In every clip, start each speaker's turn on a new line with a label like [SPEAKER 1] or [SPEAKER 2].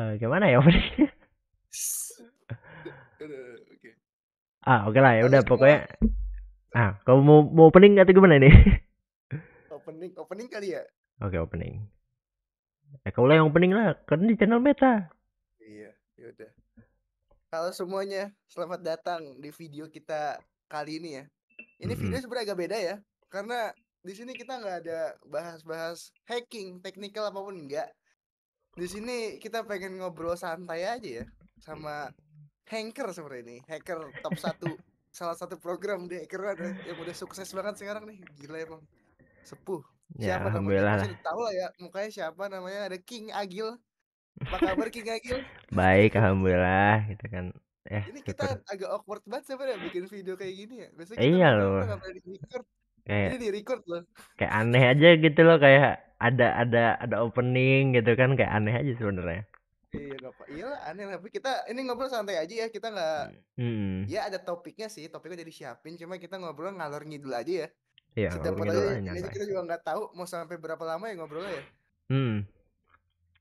[SPEAKER 1] eh gimana ya
[SPEAKER 2] Oke. ah oke lah ya udah pokoknya ah kamu mau mau opening atau gimana ini
[SPEAKER 3] opening opening kali ya
[SPEAKER 2] oke okay, opening eh ya, kamu lah yang opening lah kan di channel Meta
[SPEAKER 3] iya ya udah halo semuanya selamat datang di video kita kali ini ya ini mm -hmm. video sebenarnya agak beda ya karena di sini kita nggak ada bahas-bahas hacking teknikal apapun enggak di sini kita pengen ngobrol santai aja ya sama hacker sebenarnya ini, hacker top satu salah satu program di hacker ada yang udah sukses banget sekarang nih, gila emang sepuh. Ya, siapa
[SPEAKER 2] namanya? Masih
[SPEAKER 3] tahu lah ya, mukanya siapa namanya? Ada King Agil. Apa kabar King Agil?
[SPEAKER 2] Baik, alhamdulillah. Kita gitu kan Eh, ini kita super.
[SPEAKER 3] agak awkward banget sebenarnya bikin video kayak gini ya. Biasanya kita iya loh kayak ini di record loh
[SPEAKER 2] kayak aneh aja gitu loh kayak ada ada ada opening gitu kan kayak aneh aja sebenarnya
[SPEAKER 3] iya gak apa iya aneh tapi kita ini ngobrol santai aja ya kita nggak hmm. hmm. ya ada topiknya sih topiknya jadi siapin cuma kita ngobrol ngalor ngidul aja ya
[SPEAKER 2] iya setiap aja aja kita
[SPEAKER 3] juga nggak tahu mau sampai berapa lama ya ngobrolnya ya
[SPEAKER 2] hmm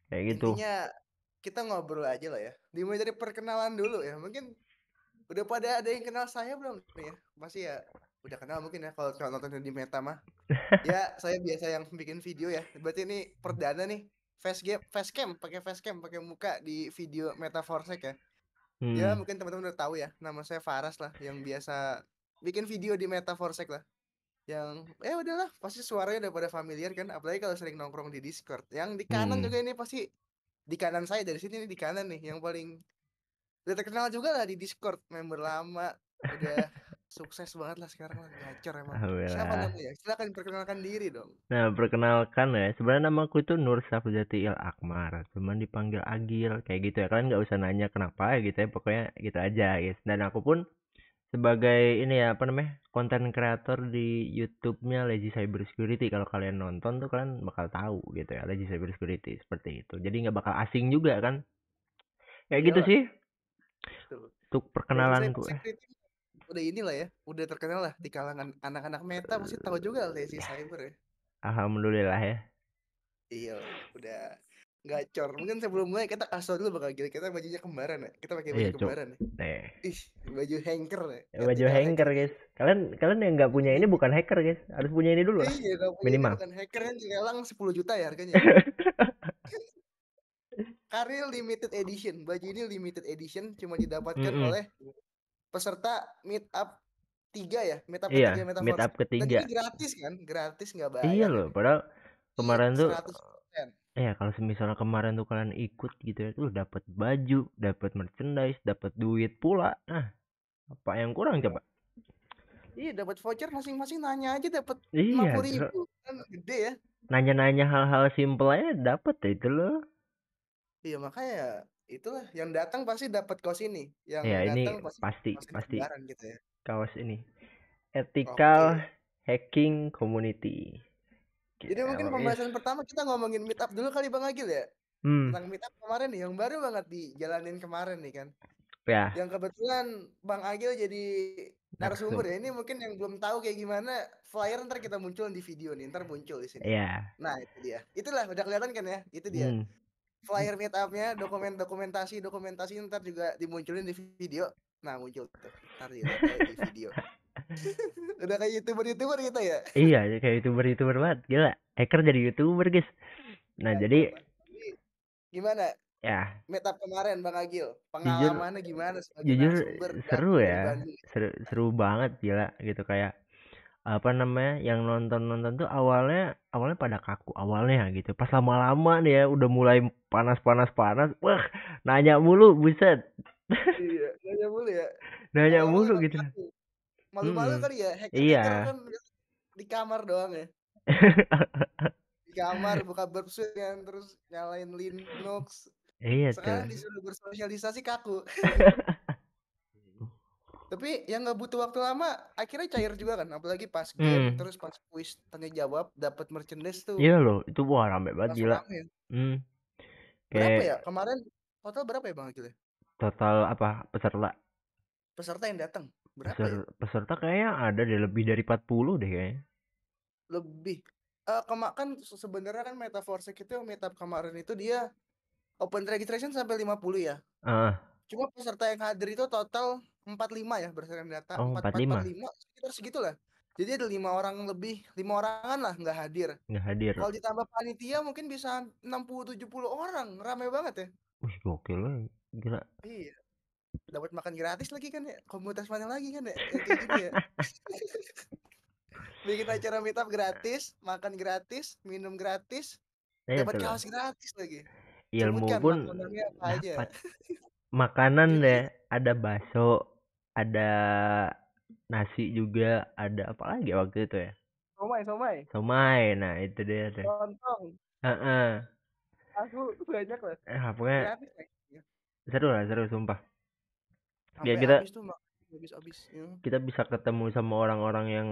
[SPEAKER 2] kayak gitu
[SPEAKER 3] intinya kita ngobrol aja lah ya dimulai dari perkenalan dulu ya mungkin udah pada ada yang kenal saya belum ya masih ya udah kenal mungkin ya kalau kalau nonton di Meta mah. ya, saya biasa yang bikin video ya. Berarti ini perdana nih face game face cam pakai face cam pakai muka di video Meta forsek ya. ya. Hmm. Ya, mungkin teman-teman udah tahu ya. Nama saya Faras lah yang biasa bikin video di Meta forsek lah. Yang eh udahlah, pasti suaranya udah pada familiar kan, apalagi kalau sering nongkrong di Discord. Yang di kanan hmm. juga ini pasti di kanan saya dari sini nih di kanan nih yang paling udah terkenal juga lah di Discord member lama udah sukses banget lah sekarang lah emang oh, iya. siapa namanya ya silakan perkenalkan diri dong
[SPEAKER 2] nah perkenalkan ya sebenarnya nama aku itu Nur Safzati Il Akmar cuman dipanggil Agil kayak gitu ya kalian nggak usah nanya kenapa ya gitu ya pokoknya gitu aja guys dan aku pun sebagai ini ya apa namanya konten kreator di YouTube-nya Lazy Cyber Security kalau kalian nonton tuh kalian bakal tahu gitu ya Lazy Cyber Security seperti itu jadi nggak bakal asing juga kan kayak Yalah. gitu sih untuk perkenalanku gue
[SPEAKER 3] udah inilah ya, udah terkenal lah di kalangan anak-anak meta pasti tahu juga lah si iya. cyber ya.
[SPEAKER 2] Alhamdulillah ya.
[SPEAKER 3] Iya, udah gacor. Mungkin sebelum mulai kita kasih dulu bakal gila kita bajunya kembaran ya. Kita pakai baju iya, kembaran ya. Nih. Ih, baju hacker ya,
[SPEAKER 2] ya. baju ya. hacker, guys. Kalian kalian yang nggak punya ini bukan hacker, guys. Harus punya ini dulu lah. Iya,
[SPEAKER 3] punya minimal. Bukan hacker kan dilelang sepuluh juta ya harganya. Karil limited edition. Baju ini limited edition cuma didapatkan mm -hmm. oleh peserta meet up tiga ya meet up iya, ketiga meet up, ketiga Dan gratis kan gratis nggak bayar iya kan? loh
[SPEAKER 2] padahal iya, kemarin tuh iya ya kalau misalnya kemarin tuh kalian ikut gitu ya tuh dapat baju dapat merchandise dapat duit pula nah apa yang kurang coba
[SPEAKER 3] iya dapat voucher masing-masing nanya aja dapat iya, ribu kan gede ya
[SPEAKER 2] nanya-nanya hal-hal simpel aja dapat ya itu loh
[SPEAKER 3] iya makanya itulah yang datang pasti dapat kaos ini yang ya, datang ini pasti pasti, pasti gitu ya.
[SPEAKER 2] kaos ini ethical okay. hacking community
[SPEAKER 3] jadi mungkin pembahasan pertama kita ngomongin meet up dulu kali bang Agil ya hmm. tentang up kemarin nih yang baru banget dijalanin kemarin nih kan ya yang kebetulan bang Agil jadi narasumber ya ini mungkin yang belum tahu kayak gimana flyer ntar kita muncul di video nih ntar muncul di sini ya nah itu dia itulah udah kelihatan kan ya itu dia hmm flyer meet upnya dokumen dokumentasi dokumentasi ntar juga dimunculin di video nah muncul tuh ntar di video udah kayak youtuber youtuber gitu ya
[SPEAKER 2] iya kayak youtuber youtuber banget gila hacker jadi youtuber guys nah ya, jadi gimana ya
[SPEAKER 3] meet up kemarin bang Agil pengalamannya mana gimana jujur
[SPEAKER 2] seru ya seru seru banget gila gitu kayak apa namanya yang nonton nonton tuh awalnya awalnya pada kaku awalnya gitu pas lama-lama nih ya udah mulai panas panas panas wah nanya mulu buset
[SPEAKER 3] iya, nanya mulu ya
[SPEAKER 2] nanya malu mulu gitu kan
[SPEAKER 1] malu-malu hmm. kali ya hacker iya. kan
[SPEAKER 3] di kamar doang ya di kamar buka berpusing terus nyalain Linux iya sekarang tuh. disuruh bersosialisasi kaku tapi yang nggak butuh waktu lama akhirnya cair juga kan apalagi pas game hmm. terus pas quiz tanya jawab dapat merchandise tuh iya loh
[SPEAKER 2] itu wah rame banget gila rame. Hmm Berapa ya?
[SPEAKER 3] Kemarin total berapa ya Bang Akil?
[SPEAKER 2] Total apa? Peserta.
[SPEAKER 3] Peserta yang datang.
[SPEAKER 2] Berapa? Peser, ya? Peserta kayaknya ada deh lebih dari 40 deh kayaknya.
[SPEAKER 3] Lebih. Uh, eh, kemak kan sebenarnya kan metaverse itu meetup kemarin itu dia open registration sampai 50 ya. Uh. Cuma peserta yang hadir itu total 45 ya berdasarkan data. Oh, 44, 45. 45 sekitar segitulah. Jadi ada lima orang lebih, lima orangan lah nggak hadir.
[SPEAKER 1] Nggak hadir. Kalau ditambah
[SPEAKER 3] panitia mungkin bisa 60-70 orang, ramai banget ya.
[SPEAKER 1] Wih, oke lah, gila.
[SPEAKER 3] Iya. Dapat makan gratis lagi kan ya, komunitas mana lagi kan ya, yang kayak gitu ya. Bikin acara meetup gratis, makan gratis, minum gratis, eh, dapat kaos gratis lagi.
[SPEAKER 2] Ilmu Cuman pun
[SPEAKER 3] dapat.
[SPEAKER 2] Makanan deh, ada bakso, ada nasi juga ada apa lagi ya waktu itu ya
[SPEAKER 1] somai somai
[SPEAKER 2] somai nah itu dia tuh lontong ah. Uh-uh.
[SPEAKER 3] aku banyak lah eh, apa ya, iya.
[SPEAKER 2] seru lah seru sumpah
[SPEAKER 3] biar kita tuh, habis, habis, ya.
[SPEAKER 2] kita bisa ketemu sama orang-orang yang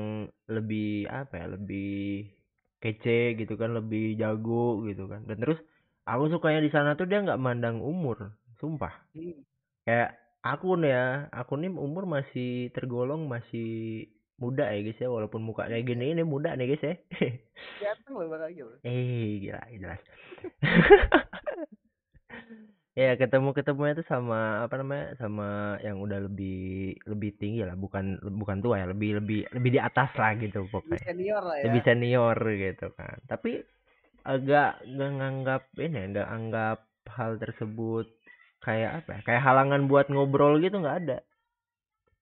[SPEAKER 2] lebih apa ya lebih kece gitu kan lebih jago gitu kan dan terus aku sukanya di sana tuh dia nggak mandang umur sumpah hmm. kayak akun ya akun ini umur masih tergolong masih muda ya guys ya walaupun muka kayak hmm. gini ini muda nih guys ya
[SPEAKER 3] ganteng loh gitu.
[SPEAKER 2] eh gila jelas ya ketemu ketemunya itu sama apa namanya sama yang udah lebih lebih tinggi lah bukan bukan tua ya lebih lebih lebih di atas lah gitu pokoknya lebih
[SPEAKER 1] senior lah ya lebih
[SPEAKER 2] senior gitu kan tapi agak nggak nganggap ini nggak anggap hal tersebut kayak apa ya? kayak halangan buat ngobrol gitu nggak ada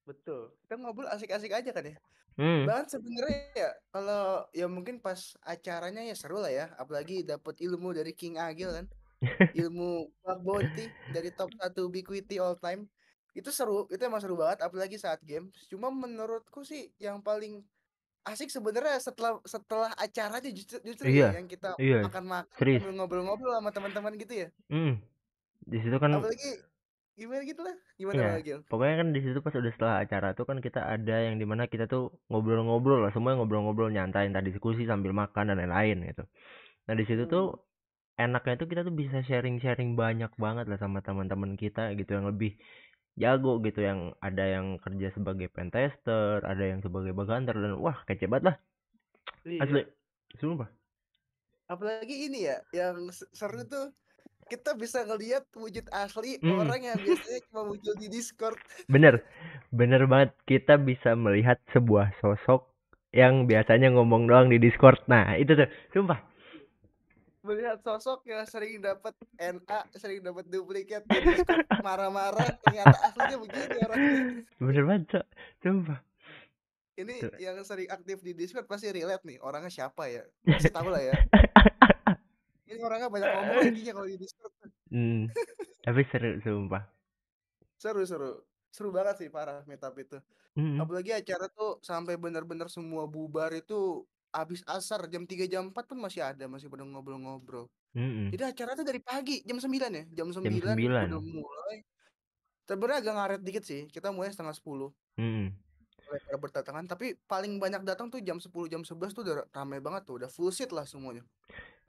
[SPEAKER 3] betul kita ngobrol asik-asik aja kan ya hmm. bahkan sebenarnya ya kalau ya mungkin pas acaranya ya seru lah ya apalagi dapat ilmu dari King Agil kan ilmu Bounty dari top satu ubiquity all time itu seru itu emang seru banget apalagi saat game cuma menurutku sih yang paling asik sebenarnya setelah setelah acaranya justru justru ya iya, yang kita iya. makan makan ngobrol-ngobrol sama teman-teman gitu ya
[SPEAKER 2] mm di situ kan apalagi
[SPEAKER 3] gimana gitu lah gimana ya, lagi
[SPEAKER 2] pokoknya kan di situ pas udah setelah acara tuh kan kita ada yang dimana kita tuh ngobrol-ngobrol lah semua ngobrol-ngobrol nyantai entah diskusi sambil makan dan lain-lain gitu nah di situ hmm. tuh enaknya tuh kita tuh bisa sharing-sharing banyak banget lah sama teman-teman kita gitu yang lebih jago gitu yang ada yang kerja sebagai pentester ada yang sebagai baganter dan wah kece banget lah iya. asli semua sumpah
[SPEAKER 3] apalagi ini ya yang seru tuh kita bisa ngelihat wujud asli hmm. orang yang biasanya cuma muncul di Discord.
[SPEAKER 2] Bener, bener banget. Kita bisa melihat sebuah sosok yang biasanya ngomong doang di Discord. Nah, itu tuh, sumpah.
[SPEAKER 3] Melihat sosok yang sering dapat NA, sering dapat duplikat marah-marah, ternyata aslinya begini orangnya.
[SPEAKER 2] Bener banget, sumpah.
[SPEAKER 3] Ini tuh. yang sering aktif di Discord pasti relate nih, orangnya siapa ya? Pasti tahu lah ya. Ini orangnya banyak ngomong giginya kalau di Discord.
[SPEAKER 2] Hmm. Tapi seru sumpah.
[SPEAKER 3] Seru seru. Seru banget sih parah meetup itu. hmm. Apalagi acara tuh sampai benar-benar semua bubar itu habis asar jam 3 jam 4 pun masih ada, masih pada ngobrol-ngobrol. Mm hmm. Jadi acara tuh dari pagi jam 9 ya, jam 9, jam 9. udah mulai. Sebenarnya agak ngaret dikit sih. Kita mulai setengah 10. Mm hmm pada berdatangan tapi paling banyak datang tuh jam 10 jam 11 tuh udah ramai banget tuh udah full seat lah semuanya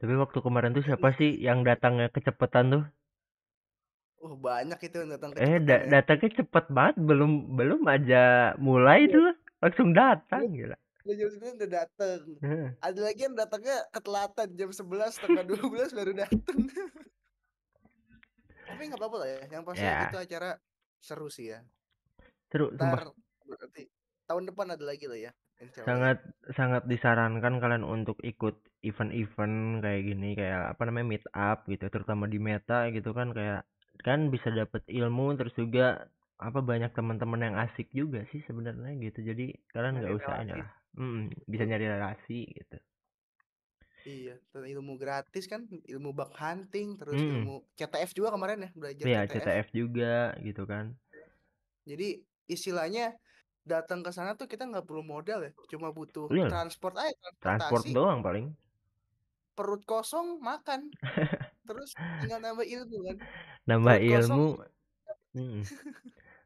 [SPEAKER 2] tapi waktu kemarin tuh siapa iya. sih yang datangnya kecepatan tuh
[SPEAKER 3] Oh banyak itu yang datang Eh da
[SPEAKER 2] ya. datangnya cepet banget belum belum aja mulai ya. tuh langsung datang ya. gila
[SPEAKER 3] jam sembilan udah datang. hmm. ada lagi yang datangnya ketelatan jam sebelas setengah dua belas baru datang. tapi nggak apa-apa lah ya yang pasti ya. itu acara seru sih ya
[SPEAKER 2] seru Ntar,
[SPEAKER 3] berarti tahun depan ada lagi lah ya sangat
[SPEAKER 2] sangat disarankan kalian untuk ikut event-event kayak gini kayak apa namanya meet up gitu terutama di meta gitu kan kayak kan bisa dapat ilmu terus juga apa banyak teman-teman yang asik juga sih sebenarnya gitu jadi kalian nggak usah ya lah hmm, bisa iya. nyari relasi gitu
[SPEAKER 3] iya terus ilmu gratis kan ilmu bug hunting terus hmm. ilmu CTF juga kemarin ya belajar iya CTF. CTF
[SPEAKER 2] juga gitu kan
[SPEAKER 3] jadi istilahnya datang ke sana tuh kita nggak perlu modal ya cuma butuh Bener. Iya. transport aja transport doang paling perut kosong makan terus tinggal nambah ilmu kan
[SPEAKER 2] nambah perut ilmu hmm.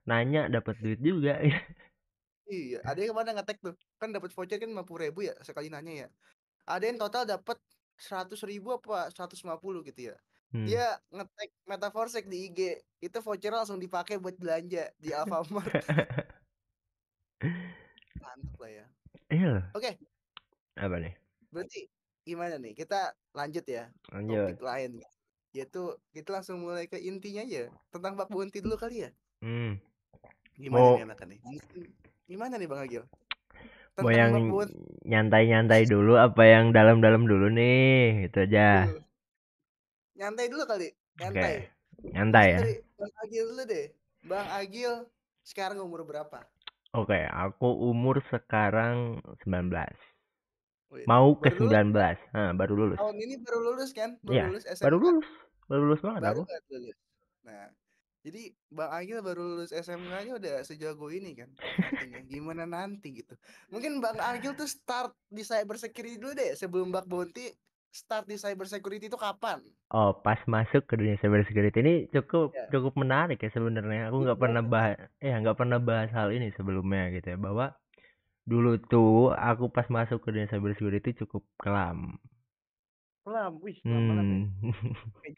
[SPEAKER 2] nanya dapat duit juga
[SPEAKER 3] iya ada yang mana ngetek tuh kan dapat voucher kan lima ribu ya sekali nanya ya ada yang total dapat seratus ribu apa seratus lima puluh gitu ya hmm. dia ngetek metaforsek di IG itu voucher langsung dipakai buat belanja di Alfamart mantap lah ya iya oke okay. apa nih berarti gimana nih kita lanjut ya lanjut. topik lain yaitu kita langsung mulai ke intinya aja tentang Pak Bunti dulu kali ya hmm. gimana Mau... nih anak nih gimana nih Bang Agil
[SPEAKER 2] tentang mau yang nyantai-nyantai dulu apa yang dalam-dalam dulu nih itu aja
[SPEAKER 3] nyantai dulu kali nyantai okay. nyantai ya Bang Agil dulu deh Bang Agil sekarang umur berapa
[SPEAKER 2] Oke, okay, aku umur sekarang 19. Mau Mau ke sembilan 19. Lulus? Ha, baru lulus. Tahun
[SPEAKER 3] ini baru lulus kan? Baru ya, lulus SMA. Baru lulus.
[SPEAKER 2] Baru lulus banget baru aku.
[SPEAKER 3] Lulus. Nah, jadi Bang Agil baru lulus SMA-nya udah sejago ini kan. Gimana nanti gitu. Mungkin Bang Agil tuh start di cyber security dulu deh sebelum Bang Bonti start di cyber security itu kapan?
[SPEAKER 2] Oh, pas masuk ke dunia cyber security ini cukup yeah. cukup menarik ya sebenarnya. Aku nggak yeah. pernah bahas ya nggak pernah bahas hal ini sebelumnya gitu ya bahwa dulu tuh aku pas masuk ke dunia cyber security cukup kelam. Kelam, wih, kelam ya. hmm. banget.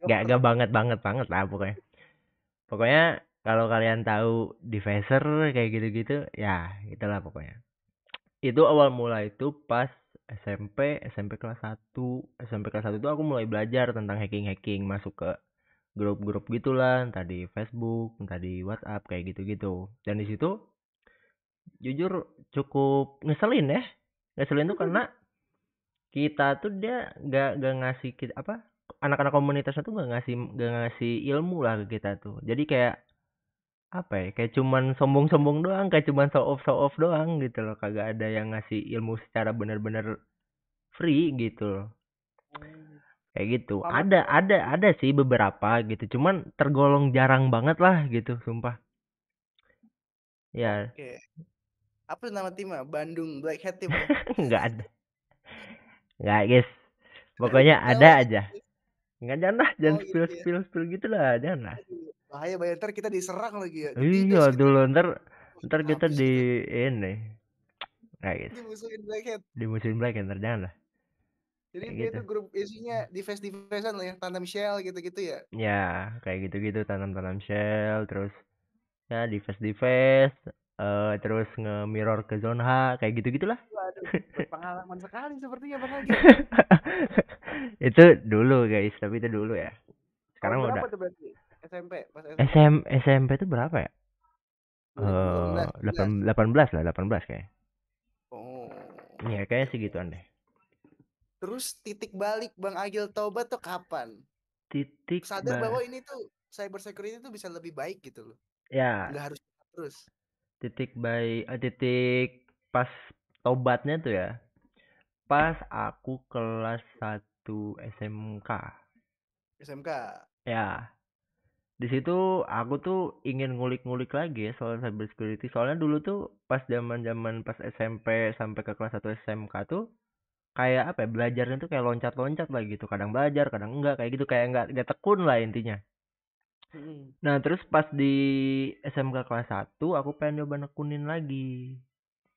[SPEAKER 2] gak, gak banget banget banget lah pokoknya. Pokoknya kalau kalian tahu defacer kayak gitu-gitu, ya itulah pokoknya. Itu awal mula itu pas SMP, SMP kelas 1. SMP kelas 1 itu aku mulai belajar tentang hacking-hacking, masuk ke grup-grup gitulah, entah di Facebook, entah di WhatsApp kayak gitu-gitu. Dan di situ jujur cukup ngeselin ya. Ngeselin tuh hmm. karena kita tuh dia gak, gak ngasih kita apa anak-anak komunitas tuh gak ngasih gak ngasih ilmu lah ke kita tuh. Jadi kayak apa ya kayak cuman sombong-sombong doang kayak cuman show off show off doang gitu loh kagak ada yang ngasih ilmu secara benar-benar free gitu loh hmm. kayak gitu ada ada ada sih beberapa gitu cuman tergolong jarang banget lah gitu sumpah ya
[SPEAKER 3] okay. apa nama timnya Bandung Black Hat tim ya?
[SPEAKER 2] nggak ada nggak guys pokoknya ada aja nggak jangan lah jangan oh, iya, spill iya. spill spill gitu lah jangan lah
[SPEAKER 3] bahaya bahaya ntar kita diserang lagi ya Jadi iya
[SPEAKER 2] dulu ntar ntar kita di ini nah gitu
[SPEAKER 3] dimusuhin blackhead
[SPEAKER 2] dimusuhin blackhead ntar jangan lah
[SPEAKER 3] jadi kayak dia gitu. tuh grup isinya di defense defensean lah ya, tanam shell gitu-gitu ya.
[SPEAKER 2] Ya, kayak gitu-gitu tanam-tanam shell terus ya defense defense uh, eh, terus nge-mirror ke zona H kayak gitu-gitulah.
[SPEAKER 3] pengalaman sekali sepertinya apa lagi itu
[SPEAKER 2] dulu guys, tapi itu dulu ya. Sekarang
[SPEAKER 3] oh, udah. Tuh SMP pas SMP
[SPEAKER 2] SM, SMP itu berapa ya eh, delapan delapan belas lah delapan belas kayak oh iya kayaknya segituan deh
[SPEAKER 3] terus titik balik bang Agil Toba tuh kapan
[SPEAKER 2] titik sadar bahwa
[SPEAKER 3] ini tuh cyber security tuh bisa lebih baik gitu loh ya Gak harus terus
[SPEAKER 2] titik baik uh, titik pas tobatnya tuh ya pas aku kelas satu SMK SMK ya di situ aku tuh ingin ngulik-ngulik lagi ya soal cyber security. Soalnya dulu tuh pas zaman-zaman pas SMP sampai ke kelas 1 SMK tuh kayak apa ya belajarnya tuh kayak loncat-loncat lah gitu. Kadang belajar, kadang enggak kayak gitu, kayak enggak enggak tekun lah intinya. Nah, terus pas di SMK kelas 1 aku pengen coba nekunin lagi.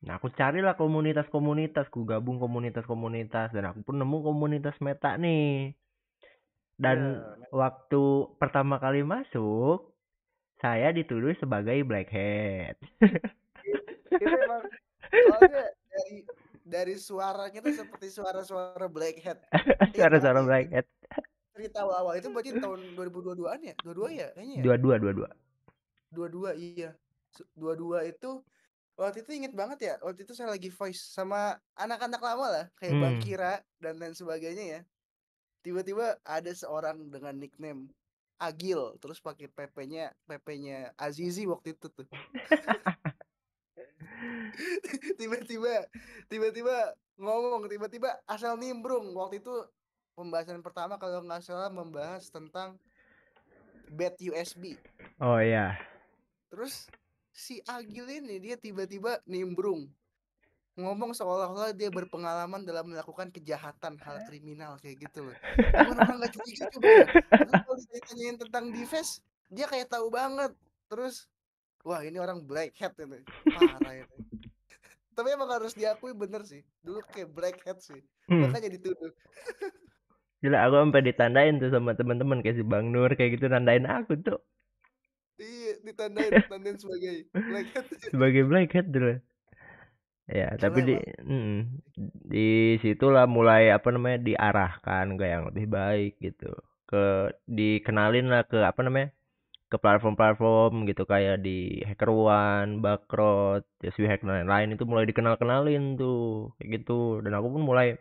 [SPEAKER 2] Nah, aku carilah komunitas-komunitas, ku gabung komunitas-komunitas dan aku pun nemu komunitas meta nih dan yeah. waktu pertama kali masuk, saya dituduh sebagai blackhead.
[SPEAKER 3] itu soalnya dari dari suaranya tuh seperti suara-suara blackhead.
[SPEAKER 2] Iya kan? Suara-suara blackhead.
[SPEAKER 3] Cerita awal-awal itu berarti tahun 2022-an ya? 22 ya kayaknya. Ya? 22 22. 22 iya. 22 itu waktu itu inget banget ya waktu itu saya lagi voice sama anak-anak lama lah kayak hmm. Bang Kira dan lain sebagainya ya tiba-tiba ada seorang dengan nickname Agil terus pakai PP-nya PP-nya Azizi waktu itu tuh. tiba-tiba tiba-tiba ngomong tiba-tiba asal nimbrung waktu itu pembahasan pertama kalau nggak salah membahas tentang bad USB. Oh iya. Terus si Agil ini dia tiba-tiba nimbrung ngomong seolah-olah dia berpengalaman dalam melakukan kejahatan hal kriminal kayak gitu loh. orang nggak cuci gitu. Kalau ditanyain tentang defense, dia kayak tahu banget. Terus, wah ini orang black hat ini, parah ini. Tapi emang harus diakui bener sih. Dulu kayak black hat sih. Hmm. Makanya dituduh.
[SPEAKER 2] Gila aku sampai ditandain tuh sama teman-teman kayak si Bang Nur kayak gitu nandain aku tuh.
[SPEAKER 3] Iya, ditandain, ditandain
[SPEAKER 1] sebagai black hat.
[SPEAKER 2] Sebagai black hat dulu ya tapi kan, di mm, di situlah mulai apa namanya diarahkan ke yang lebih baik gitu ke dikenalin lah ke apa namanya ke platform-platform gitu kayak di Hacker One, HackerOne, Bakrot, We Hack dan lain-lain itu mulai dikenal-kenalin tuh kayak gitu dan aku pun mulai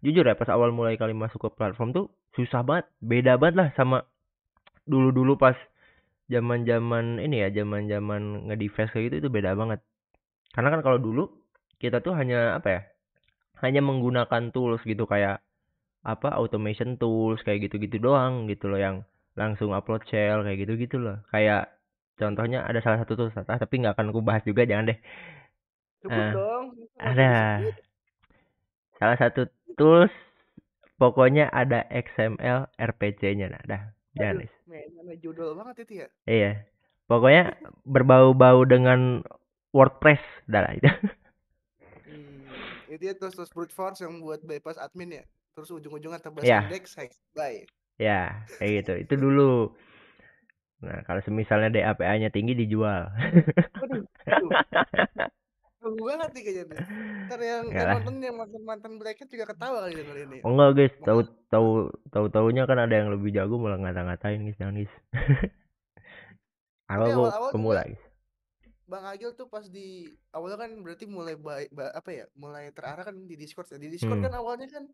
[SPEAKER 2] jujur ya pas awal mulai kali masuk ke platform tuh susah banget beda banget lah sama dulu-dulu pas zaman-zaman ini ya zaman-zaman ngedefense kayak gitu itu beda banget karena kan kalau dulu kita tuh hanya apa ya hanya menggunakan tools gitu kayak apa automation tools kayak gitu-gitu doang gitu loh yang langsung upload shell kayak gitu-gitu loh kayak contohnya ada salah satu tools ah, tapi nggak akan aku bahas juga jangan deh Cukup uh, dong. ada salah satu tools pokoknya ada XML RPC-nya nah dah jangan
[SPEAKER 3] Aduh, judul banget itu ya
[SPEAKER 2] iya pokoknya berbau-bau dengan WordPress dah itu
[SPEAKER 3] Itu ya, terus terus brute force yang buat bypass admin ya. Terus ujung ujungnya tebas yeah. index iya. high by.
[SPEAKER 2] Ya, kayak gitu. Itu dulu. Nah, kalau semisalnya DAPA-nya tinggi dijual.
[SPEAKER 3] Aduh, gue nanti kayaknya ntar yang mantan iya yang mantan mantan bracket juga ketawa kali ini oh
[SPEAKER 2] enggak guys tahu tahu tahu taunya kan ada yang lebih jago malah ngata-ngatain guys jangan guys Aku mau pemula guys
[SPEAKER 3] Bang Agil tuh pas di awalnya kan berarti mulai baik ba, apa ya mulai terarah kan di Discord ya di Discord hmm. kan awalnya kan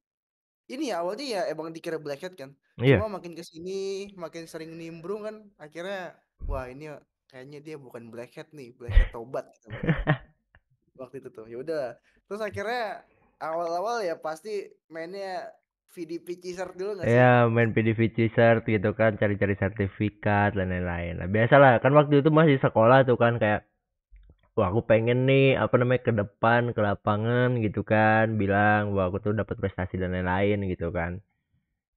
[SPEAKER 3] ini ya awalnya ya emang dikira black hat kan yeah. cuma iya. makin kesini makin sering nimbrung kan akhirnya wah ini kayaknya dia bukan black hat nih black hat tobat gitu. waktu itu tuh yaudah terus akhirnya awal-awal ya pasti mainnya VDP teaser dulu gak sih? Iya
[SPEAKER 2] main VDP teaser gitu kan cari-cari sertifikat dan lain-lain nah, biasalah kan waktu itu masih sekolah tuh kan kayak wah aku pengen nih apa namanya ke depan ke lapangan gitu kan bilang wah aku tuh dapat prestasi dan lain-lain gitu kan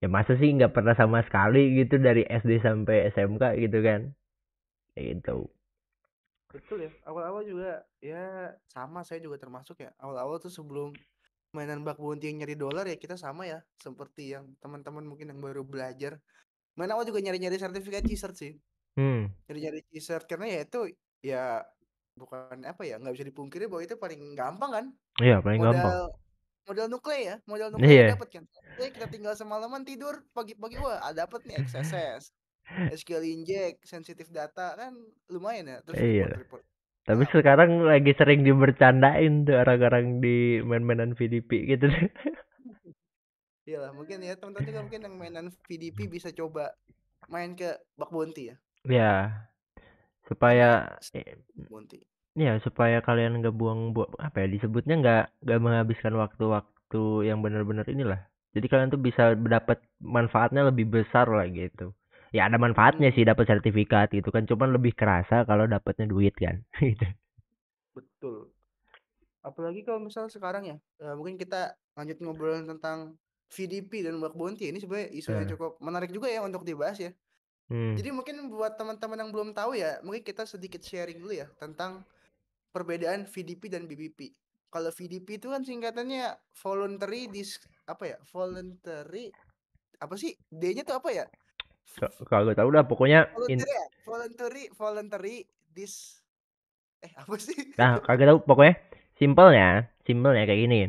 [SPEAKER 2] ya masa sih nggak pernah sama sekali gitu dari SD sampai SMK gitu kan kayak gitu
[SPEAKER 3] betul ya awal-awal juga ya sama saya juga termasuk ya awal-awal tuh sebelum mainan bak bounty yang nyari dolar ya kita sama ya seperti yang teman-teman mungkin yang baru belajar main awal juga nyari-nyari sertifikat t-shirt sih hmm. nyari-nyari t-shirt karena ya itu ya bukan apa ya nggak bisa dipungkiri bahwa itu paling gampang kan Iya, paling gampang. modal modal ya modal nukle yeah. dapat kan Jadi kita tinggal semalaman tidur pagi-pagi wah ada ah, dapat nih XSS SQL inject sensitive data kan lumayan ya terus
[SPEAKER 2] Iya. report report Tapi Nah, sekarang lagi sering dibercandain tuh orang-orang di main-mainan VDP gitu.
[SPEAKER 3] lah mungkin ya teman-teman mungkin yang mainan VDP bisa coba main ke bak bounty ya
[SPEAKER 2] ya, supaya Monty. ya supaya kalian nggak buang buat apa ya disebutnya nggak nggak menghabiskan waktu-waktu yang benar-benar inilah jadi kalian tuh bisa dapat manfaatnya lebih besar lah gitu ya ada manfaatnya hmm. sih dapat sertifikat gitu kan cuman lebih kerasa kalau dapatnya duit kan gitu.
[SPEAKER 3] betul apalagi kalau misal sekarang ya eh, mungkin kita lanjut ngobrol tentang VDP dan work bonti ini sebenarnya isunya cukup menarik juga ya untuk dibahas ya Hmm. Jadi mungkin buat teman-teman yang belum tahu ya, mungkin kita sedikit sharing dulu ya tentang perbedaan VDP dan BBP. Kalau VDP itu kan singkatannya voluntary dis apa ya? Voluntary apa sih? D-nya tuh apa ya?
[SPEAKER 2] Kalau tahu udah pokoknya voluntary, in...
[SPEAKER 3] Ya? voluntary voluntary dis eh apa sih?
[SPEAKER 2] Nah, kagak tahu pokoknya simpelnya, simpelnya kayak gini.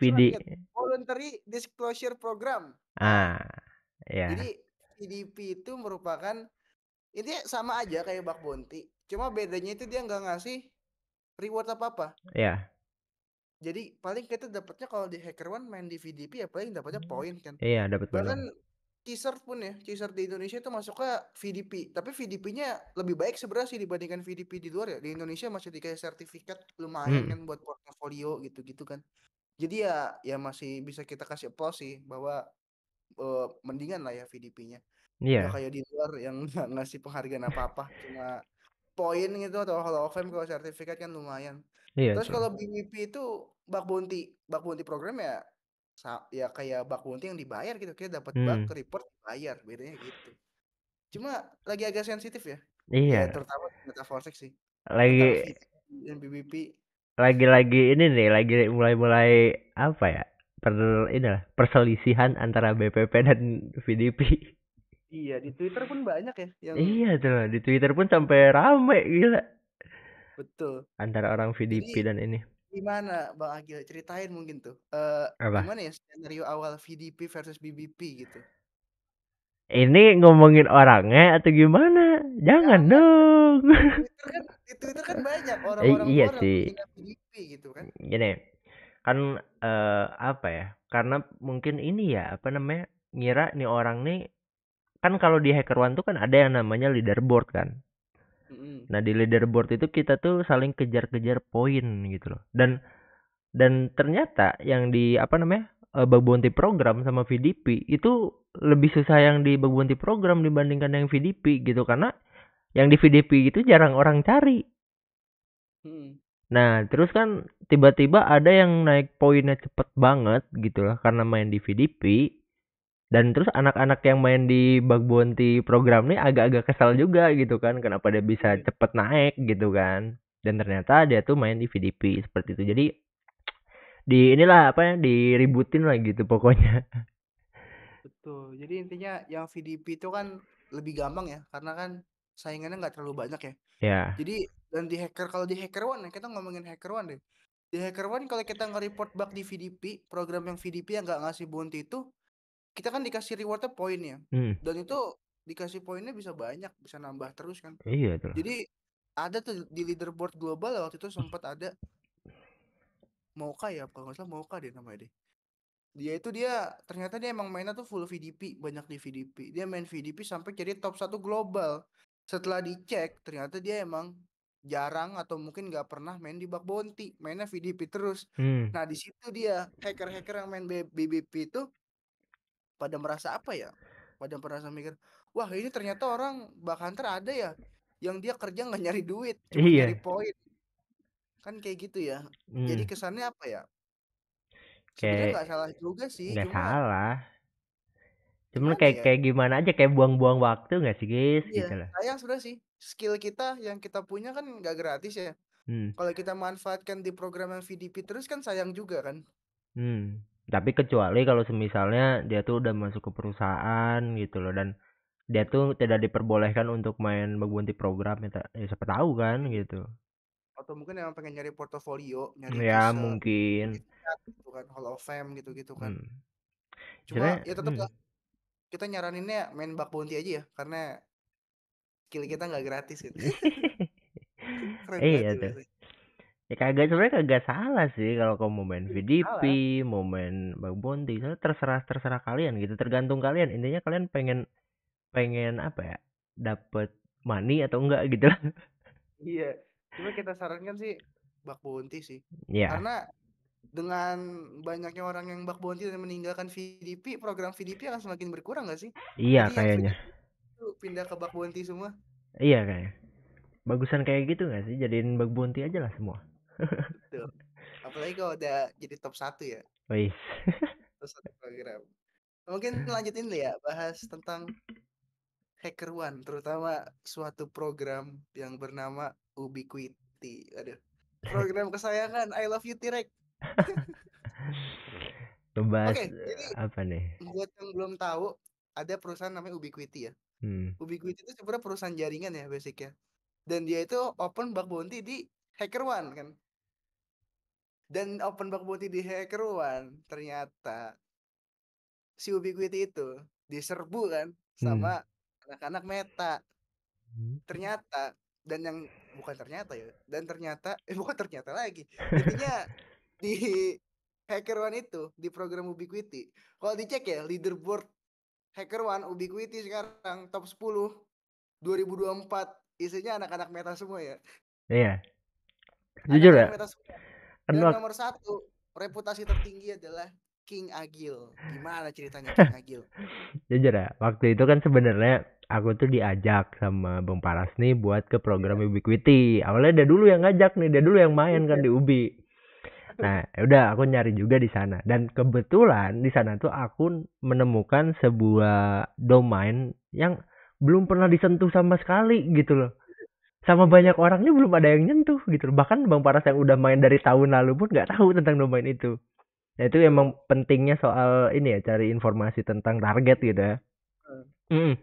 [SPEAKER 2] VDP voluntary
[SPEAKER 3] disclosure program.
[SPEAKER 2] Ah, ya. Jadi
[SPEAKER 3] CDP itu merupakan ini sama aja kayak bak bonti, Cuma bedanya itu dia nggak ngasih reward apa-apa. Iya. Jadi paling kita dapatnya kalau di Hacker One main di VDP ya paling dapatnya poin kan. Iya, dapat poin. Bahkan teaser pun ya, teaser di Indonesia itu masuk ke VDP, tapi VDP-nya lebih baik sebenarnya sih dibandingkan VDP di luar ya. Di Indonesia masih dikasih sertifikat lumayan hmm. kan buat portfolio gitu-gitu kan. Jadi ya ya masih bisa kita kasih plus sih bahwa uh, mendingan lah ya VDP-nya. Iya. Yeah. Kayak di luar yang ngasih penghargaan apa-apa cuma poin gitu atau kalau of fame kalau sertifikat kan lumayan. Iya. Terus kalau BWP itu bak bounty, bak bounty program ya ya kayak bak bounty yang dibayar gitu kita dapat hmm. bak report dibayar bedanya gitu. Cuma lagi agak sensitif ya. Iya. Ya, terutama data forensik sih.
[SPEAKER 2] Lagi dan BWP. lagi-lagi ini nih lagi mulai-mulai apa ya per inilah perselisihan antara BPP dan VDP.
[SPEAKER 3] Iya, di Twitter pun banyak ya yang
[SPEAKER 2] Iya tuh, di Twitter pun sampai rame gila. Betul. Antara orang VDP Jadi, dan ini.
[SPEAKER 3] Gimana Bang Agil ceritain mungkin tuh. Uh, Apa? gimana ya skenario awal VDP versus BBP gitu.
[SPEAKER 2] Ini ngomongin orangnya atau gimana? Jangan ya, dong.
[SPEAKER 1] itu kan, di kan banyak eh, orang-orang eh, iya orang sih.
[SPEAKER 2] VDP gitu kan. Gini, kan uh, apa ya karena mungkin ini ya apa namanya ngira nih orang nih kan kalau di hacker one tuh kan ada yang namanya leaderboard kan nah di leaderboard itu kita tuh saling kejar-kejar poin gitu loh dan dan ternyata yang di apa namanya eh, bug program sama VDP itu lebih susah yang di bug program dibandingkan yang VDP gitu karena yang di VDP itu jarang orang cari. Hmm. Nah, terus kan tiba-tiba ada yang naik poinnya cepet banget gitu lah karena main di VDP dan terus anak-anak yang main di bug bounty program ini agak-agak kesal juga gitu kan kenapa dia bisa iya. cepet naik gitu kan dan ternyata dia tuh main di VDP seperti itu jadi di inilah apa ya diributin lah gitu pokoknya
[SPEAKER 3] betul jadi intinya yang VDP itu kan lebih gampang ya karena kan saingannya nggak terlalu banyak ya ya yeah. jadi dan di hacker kalau di hacker one ya, kita ngomongin hacker one deh di Hacker One kalau kita nge-report bug di VDP program yang VDP yang nggak ngasih bounty itu kita kan dikasih rewardnya poin ya hmm. dan itu dikasih poinnya bisa banyak bisa nambah terus kan iya tuh jadi ada tuh di leaderboard global waktu itu sempat ada Moka ya kalau nggak salah Moka dia namanya deh dia itu dia ternyata dia emang mainnya tuh full VDP banyak di VDP dia main VDP sampai jadi top satu global setelah dicek ternyata dia emang jarang atau mungkin nggak pernah main di bak bounty, mainnya VDP terus. Hmm. Nah, di situ dia hacker-hacker yang main BBP itu pada merasa apa ya? Pada merasa mikir, wah ini ternyata orang bak hunter ada ya, yang dia kerja nggak nyari duit, cuma iya. nyari poin. Kan kayak gitu ya. Hmm. Jadi kesannya apa ya?
[SPEAKER 2] Kayak gak salah juga sih. Nggak salah. Cuman kayak ya? kayak gimana aja kayak buang-buang waktu nggak sih guys? Iya, gitu loh.
[SPEAKER 3] Sayang sudah sih skill kita yang kita punya kan nggak gratis ya. Hmm. Kalau kita manfaatkan di program yang VDP terus kan sayang juga kan.
[SPEAKER 2] Hmm. Tapi kecuali kalau semisalnya dia tuh udah masuk ke perusahaan gitu loh dan dia tuh tidak diperbolehkan untuk main mengganti program ya, ya siapa tahu kan gitu.
[SPEAKER 3] Atau mungkin emang pengen nyari portofolio, nyari Ya, bisa,
[SPEAKER 2] mungkin. Gitu kan,
[SPEAKER 3] gitu kan Hall of Fame gitu-gitu kan. Hmm.
[SPEAKER 2] Cuma Jadi, ya tetap hmm.
[SPEAKER 3] kita nyaraninnya main bak bounty aja ya karena skill kita nggak gratis gitu Keren iya tuh
[SPEAKER 2] ya kagak sebenarnya kagak salah sih kalau kamu mau main hmm, VDP mau main bug bounty terserah terserah kalian gitu tergantung kalian intinya kalian pengen pengen apa ya dapat money atau enggak gitu lah
[SPEAKER 3] iya cuma kita sarankan sih bug bounty sih yeah. karena dengan banyaknya orang yang bug bounty dan meninggalkan VDP program VDP akan semakin berkurang gak sih
[SPEAKER 2] iya Jadi kayaknya
[SPEAKER 3] pindah ke bak bonti semua
[SPEAKER 2] iya kayak bagusan kayak gitu nggak sih jadiin bak bonti aja lah semua
[SPEAKER 3] Betul. apalagi kalau udah jadi top satu ya Wih. top satu program mungkin lanjutin deh ya bahas tentang Hacker One terutama suatu program yang bernama ubiquity aduh program kesayangan I Love You T-Rex
[SPEAKER 2] oke okay, jadi, apa nih?
[SPEAKER 3] Buat yang belum tahu, ada perusahaan namanya Ubiquiti ya. Hmm. Ubiquiti itu sebenarnya perusahaan jaringan ya basicnya. Dan dia itu open bug bounty di One kan. Dan open bug bounty di One ternyata si Ubiquiti itu diserbu kan sama hmm. anak-anak hmm. meta. Hmm. Ternyata dan yang bukan ternyata ya dan ternyata eh bukan ternyata lagi intinya di Hacker One itu di program Ubiquiti kalau dicek ya leaderboard Hacker One, Ubiquiti sekarang top 10 2024 isinya anak-anak meta semua ya.
[SPEAKER 2] Iya. Jujur ya. Meta kan Dan nomor
[SPEAKER 3] satu reputasi tertinggi adalah King Agil. Gimana ceritanya King Agil?
[SPEAKER 2] Jujur ya, waktu itu kan sebenarnya aku tuh diajak sama Bang Paras nih buat ke program iya. Ubiquiti. Awalnya dia dulu yang ngajak nih, dia dulu yang main kan iya. di Ubi nah ya udah aku nyari juga di sana dan kebetulan di sana tuh aku menemukan sebuah domain yang belum pernah disentuh sama sekali gitu loh sama banyak orangnya belum ada yang nyentuh gitu bahkan bang Paras yang udah main dari tahun lalu pun nggak tahu tentang domain itu Nah, itu emang pentingnya soal ini ya cari informasi tentang target gitu ya. Hmm. Mm.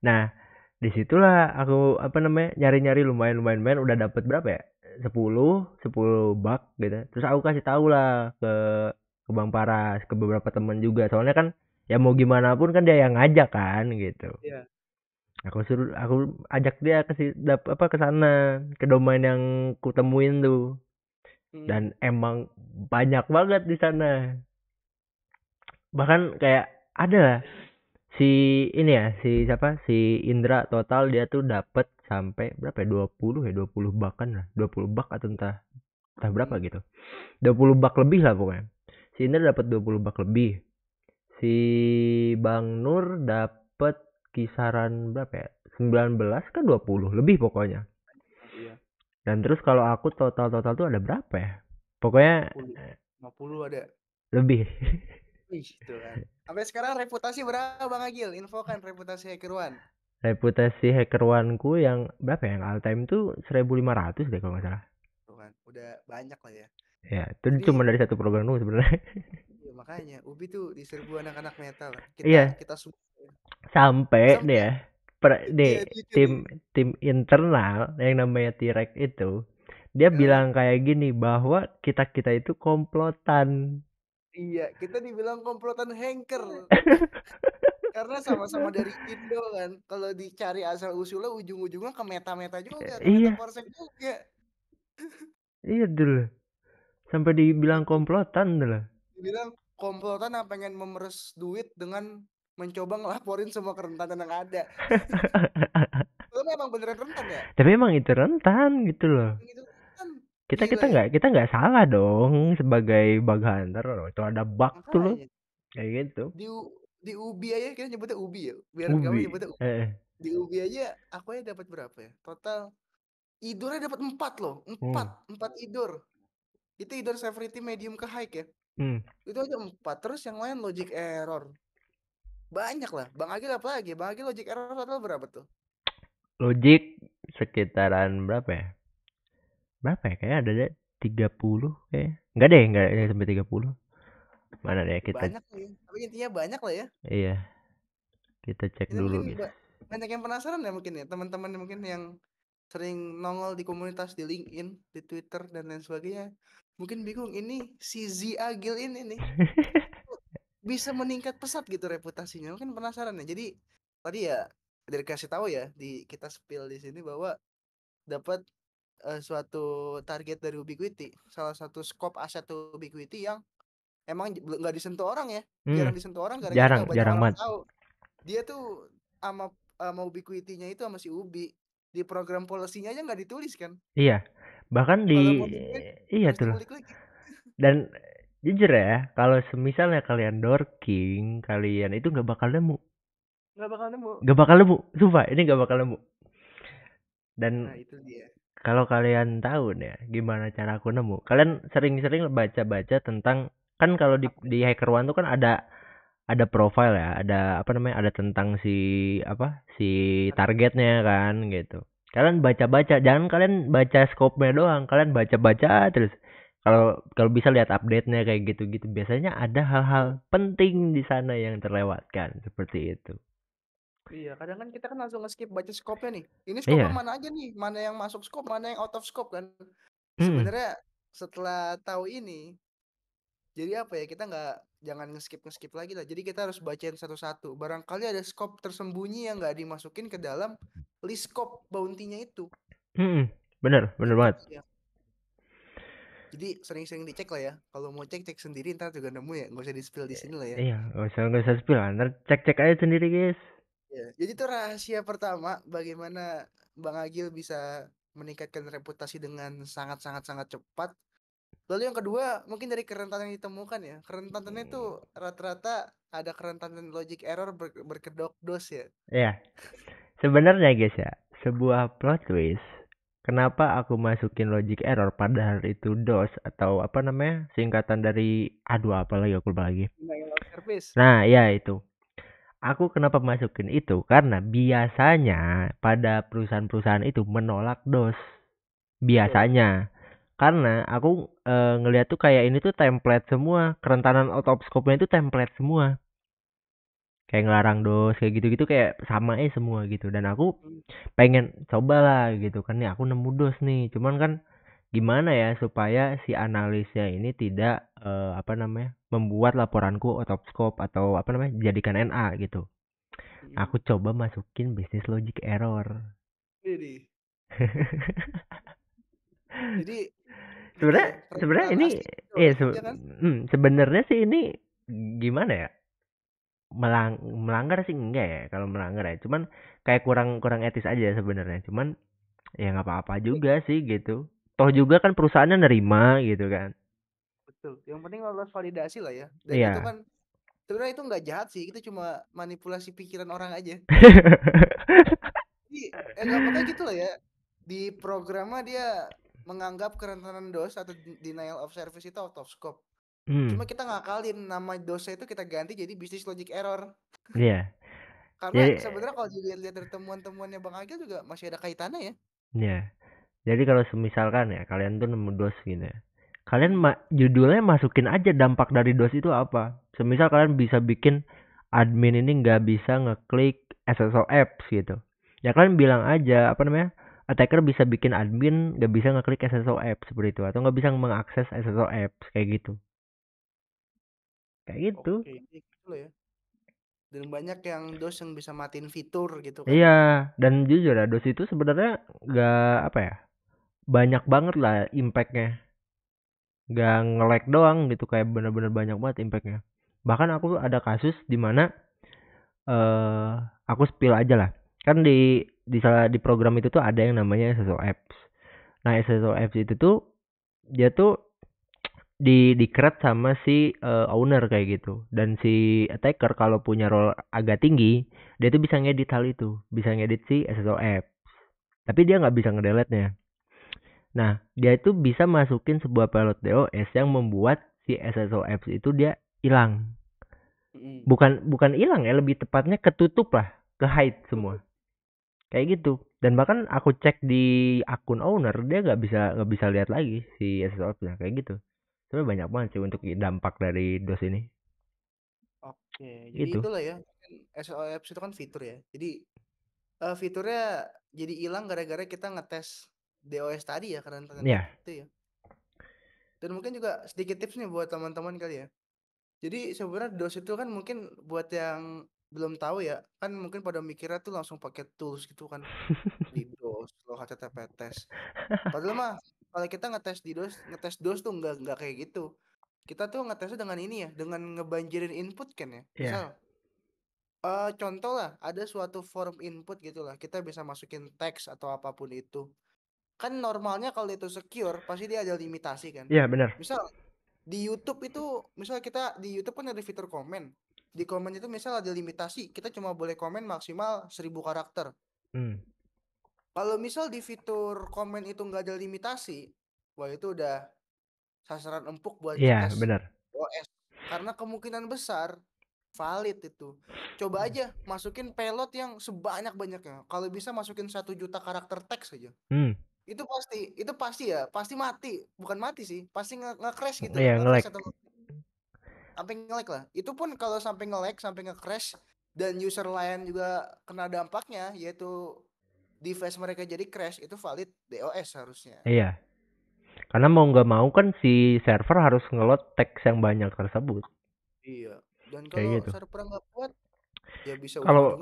[SPEAKER 2] Nah, disitulah aku apa namanya nyari-nyari lumayan lumayan main udah dapet berapa ya? sepuluh sepuluh bak gitu terus aku kasih tahu lah ke ke Bang Paras ke beberapa teman juga soalnya kan ya mau gimana pun kan dia yang ngajak kan gitu yeah. aku suruh aku ajak dia ke si apa ke sana ke domain yang kutemuin tuh hmm. dan emang banyak banget di sana bahkan kayak ada si ini ya si siapa si Indra total dia tuh dapat sampai berapa ya 20 ya 20 bahkan lah 20 bak atau entah entah berapa hmm. gitu 20 bak lebih lah pokoknya si Indra dapat 20 bak lebih si Bang Nur dapat kisaran berapa ya 19 ke 20 lebih pokoknya iya. dan terus kalau aku total total tuh ada berapa ya pokoknya 50, ada lebih
[SPEAKER 3] Ih, gitu kan. Sampai sekarang reputasi berapa Bang Agil? Infokan reputasi Hackerwan
[SPEAKER 2] reputasi hacker hackerwanku yang berapa ya yang all time tuh seribu lima ratus deh kalau nggak salah
[SPEAKER 3] Tuhan, udah banyak lah ya
[SPEAKER 2] ya itu Tapi, cuma dari satu program dulu sebenarnya
[SPEAKER 3] iya makanya Ubi tuh diserbu anak-anak metal kita, iya kita semua
[SPEAKER 2] ya. sampai, deh ya per, de, iya, tim tim internal yang namanya T-Rex itu dia ya. bilang kayak gini bahwa kita kita itu komplotan
[SPEAKER 3] iya kita dibilang komplotan hacker karena sama-sama dari Indo kan kalau dicari asal usulnya ujung-ujungnya ke meta-meta juga iya. iya. juga
[SPEAKER 2] iya dulu sampai dibilang komplotan lah
[SPEAKER 3] dibilang komplotan apa nah pengen memeres duit dengan mencoba ngelaporin semua kerentanan yang ada
[SPEAKER 2] itu memang beneran rentan ya tapi emang itu rentan gitu loh kita Gila, kita ya. nggak kita nggak salah dong sebagai bug hunter itu ada bug Makanya, tuh loh kayak gitu
[SPEAKER 3] di di ubi aja kita nyebutnya ubi ya biar ubi. kamu nyebutnya ubi. Eh. di ubi aja aku aja dapat berapa ya total idurnya dapat empat loh empat hmm. empat idur itu idur severity medium ke high ya hmm. itu aja empat terus yang lain logic error banyak lah bang Agil apa lagi bang Agil logic error total berapa tuh
[SPEAKER 2] logic sekitaran berapa ya berapa ya kayaknya ada deh tiga puluh kayak nggak deh nggak sampai tiga puluh mana deh kita banyak,
[SPEAKER 3] tapi intinya banyak lah ya
[SPEAKER 2] iya kita cek Jadi dulu gitu
[SPEAKER 3] banyak yang penasaran ya mungkin ya teman-teman mungkin yang sering nongol di komunitas di LinkedIn, di Twitter dan lain sebagainya, mungkin bingung ini si Zia Gil ini nih bisa meningkat pesat gitu reputasinya. Mungkin penasaran ya. Jadi tadi ya dari kasih tahu ya di kita spill di sini bahwa dapat uh, suatu target dari ubiquity salah satu scope aset ubiquity yang emang nggak disentuh orang ya hmm. jarang disentuh orang gara-gara jarang banyak jarang banget tahu dia tuh sama sama ubiquity-nya itu sama si Ubi di program polisinya aja nggak ditulis kan
[SPEAKER 2] iya bahkan di iya tuh dan jujur ya kalau semisalnya kalian dorking kalian itu nggak bakal nemu nggak bakal nemu nggak bakal nemu sumpah ini nggak bakal nemu dan nah, itu dia kalau kalian tahu nih ya, gimana cara aku nemu kalian sering-sering baca-baca tentang kan kalau di di hacker one tuh kan ada ada profile ya, ada apa namanya, ada tentang si apa si targetnya kan gitu. Kalian baca-baca, jangan kalian baca scope-nya doang, kalian baca-baca terus. Kalau kalau bisa lihat update-nya kayak gitu-gitu, biasanya ada hal-hal penting di sana yang terlewatkan seperti itu.
[SPEAKER 3] Iya, kadang kan kita kan langsung nge-skip baca scope-nya nih. Ini scope iya. mana aja nih? Mana yang masuk scope, mana yang out of scope kan? Hmm. Sebenarnya setelah tahu ini, jadi apa ya kita nggak jangan ngeskip ngeskip lagi lah jadi kita harus bacain satu-satu barangkali ada scope tersembunyi yang nggak dimasukin ke dalam list scope bounty itu
[SPEAKER 2] hmm, bener bener banget
[SPEAKER 3] ya. jadi sering-sering dicek lah ya kalau mau cek cek sendiri ntar juga nemu ya nggak usah di spill iya, di sini lah ya iya
[SPEAKER 2] nggak usah nggak usah spill lah ntar cek cek aja sendiri guys
[SPEAKER 3] ya, jadi itu rahasia pertama bagaimana bang Agil bisa meningkatkan reputasi dengan sangat sangat sangat cepat Lalu yang kedua, mungkin dari kerentanan yang ditemukan ya. Kerentanannya itu hmm. rata-rata ada kerentanan logic error ber berkedok dos ya.
[SPEAKER 2] Iya. Sebenarnya guys ya, sebuah plot twist Kenapa aku masukin logic error padahal itu DOS atau apa namanya singkatan dari aduh apa lagi aku lupa lagi. Nah ya itu. Aku kenapa masukin itu karena biasanya pada perusahaan-perusahaan itu menolak DOS biasanya karena aku e, ngelihat tuh kayak ini tuh template semua kerentanan otopskopnya itu template semua kayak ngelarang dos kayak gitu-gitu kayak sama eh semua gitu dan aku pengen coba lah gitu kan nih aku nemu dos nih cuman kan gimana ya supaya si analisnya ini tidak e, apa namanya membuat laporanku otopskop atau apa namanya jadikan NA gitu hmm. aku coba masukin bisnis logic error
[SPEAKER 1] jadi sebenarnya sebenarnya ini eh se ya kan? hmm,
[SPEAKER 2] sebenarnya sih ini gimana ya melang melanggar sih enggak ya kalau melanggar ya cuman kayak kurang kurang etis aja sebenarnya cuman ya nggak apa-apa juga sih gitu toh juga kan perusahaannya nerima gitu kan
[SPEAKER 3] betul yang penting lolos validasi lah ya dan yeah. itu kan sebenarnya itu nggak jahat sih itu cuma manipulasi pikiran orang aja jadi eh, ya apa gitu lah ya di programnya dia menganggap kerentanan dosa atau denial of service itu out of scope. Hmm. Cuma kita ngakalin nama dosa itu kita ganti jadi business logic error.
[SPEAKER 1] Iya.
[SPEAKER 2] Yeah. Karena
[SPEAKER 3] sebenarnya kalau dilihat-lihat dari temuan-temuannya Bang Agil juga masih ada kaitannya ya. Iya.
[SPEAKER 2] Yeah. Jadi kalau semisalkan ya kalian tuh nemu dos gitu ya. Kalian ma judulnya masukin aja dampak dari dos itu apa. Semisal kalian bisa bikin admin ini nggak bisa ngeklik SSO apps gitu. Ya kalian bilang aja apa namanya? attacker bisa bikin admin gak bisa ngeklik SSO app seperti itu atau nggak bisa mengakses SSO app kayak gitu
[SPEAKER 3] kayak gitu, gitu ya. dan banyak yang dos yang bisa matiin fitur gitu kan iya
[SPEAKER 2] dan jujur ya dos itu sebenarnya nggak apa ya banyak banget lah impactnya nggak ngelek doang gitu kayak bener-bener banyak banget impactnya bahkan aku ada kasus dimana uh, eh, aku spill aja lah kan di di salah di program itu tuh ada yang namanya SSO apps. Nah, SSO apps itu tuh dia tuh di dikeret sama si uh, owner kayak gitu dan si attacker kalau punya role agak tinggi dia tuh bisa ngedit hal itu bisa ngedit si SSO apps tapi dia nggak bisa ngedelete nya nah dia itu bisa masukin sebuah pilot DOS yang membuat si SSO apps itu dia hilang bukan bukan hilang ya lebih tepatnya ketutup lah ke hide semua kayak gitu dan bahkan aku cek di akun owner dia nggak bisa nggak bisa lihat lagi si SSOF nya kayak gitu tapi banyak banget sih untuk dampak dari dos ini
[SPEAKER 3] oke jadi gitu. itulah ya SOF itu kan fitur ya jadi uh, fiturnya jadi hilang gara-gara kita ngetes DOS tadi ya karena yeah. Iya. itu ya dan mungkin juga sedikit tips nih buat teman-teman kali ya jadi sebenarnya DOS itu kan mungkin buat yang belum tahu ya kan mungkin pada mikirnya tuh langsung pakai tools gitu kan di DOS lo HTTP tes padahal mah kalau kita ngetes di DOS ngetes DOS tuh nggak nggak kayak gitu kita tuh ngetesnya dengan ini ya dengan ngebanjirin input kan ya yeah. Iya. uh, contoh lah ada suatu form input gitulah kita bisa masukin teks atau apapun itu kan normalnya kalau itu secure pasti dia ada limitasi kan iya yeah, benar misal di YouTube itu misal kita di YouTube kan ada fitur komen di komen itu misal ada limitasi kita cuma boleh komen maksimal 1000 karakter hmm. kalau misal di fitur komen itu nggak ada limitasi wah itu udah sasaran empuk buat yeah, benar. OS karena kemungkinan besar valid itu coba hmm. aja masukin payload yang sebanyak banyaknya kalau bisa masukin satu juta karakter teks aja hmm. itu pasti itu pasti ya pasti mati bukan mati sih pasti nge, nge gitu yeah, nge -crash atau sampai nge-lag lah. Itu pun kalau sampai nge-lag, sampai nge-crash dan user lain juga kena dampaknya yaitu device mereka jadi crash itu valid DOS harusnya.
[SPEAKER 2] Iya. Karena mau nggak mau kan si server harus ngelot teks yang banyak tersebut.
[SPEAKER 3] Iya. Dan kalau gitu. server nggak kuat ya bisa kalau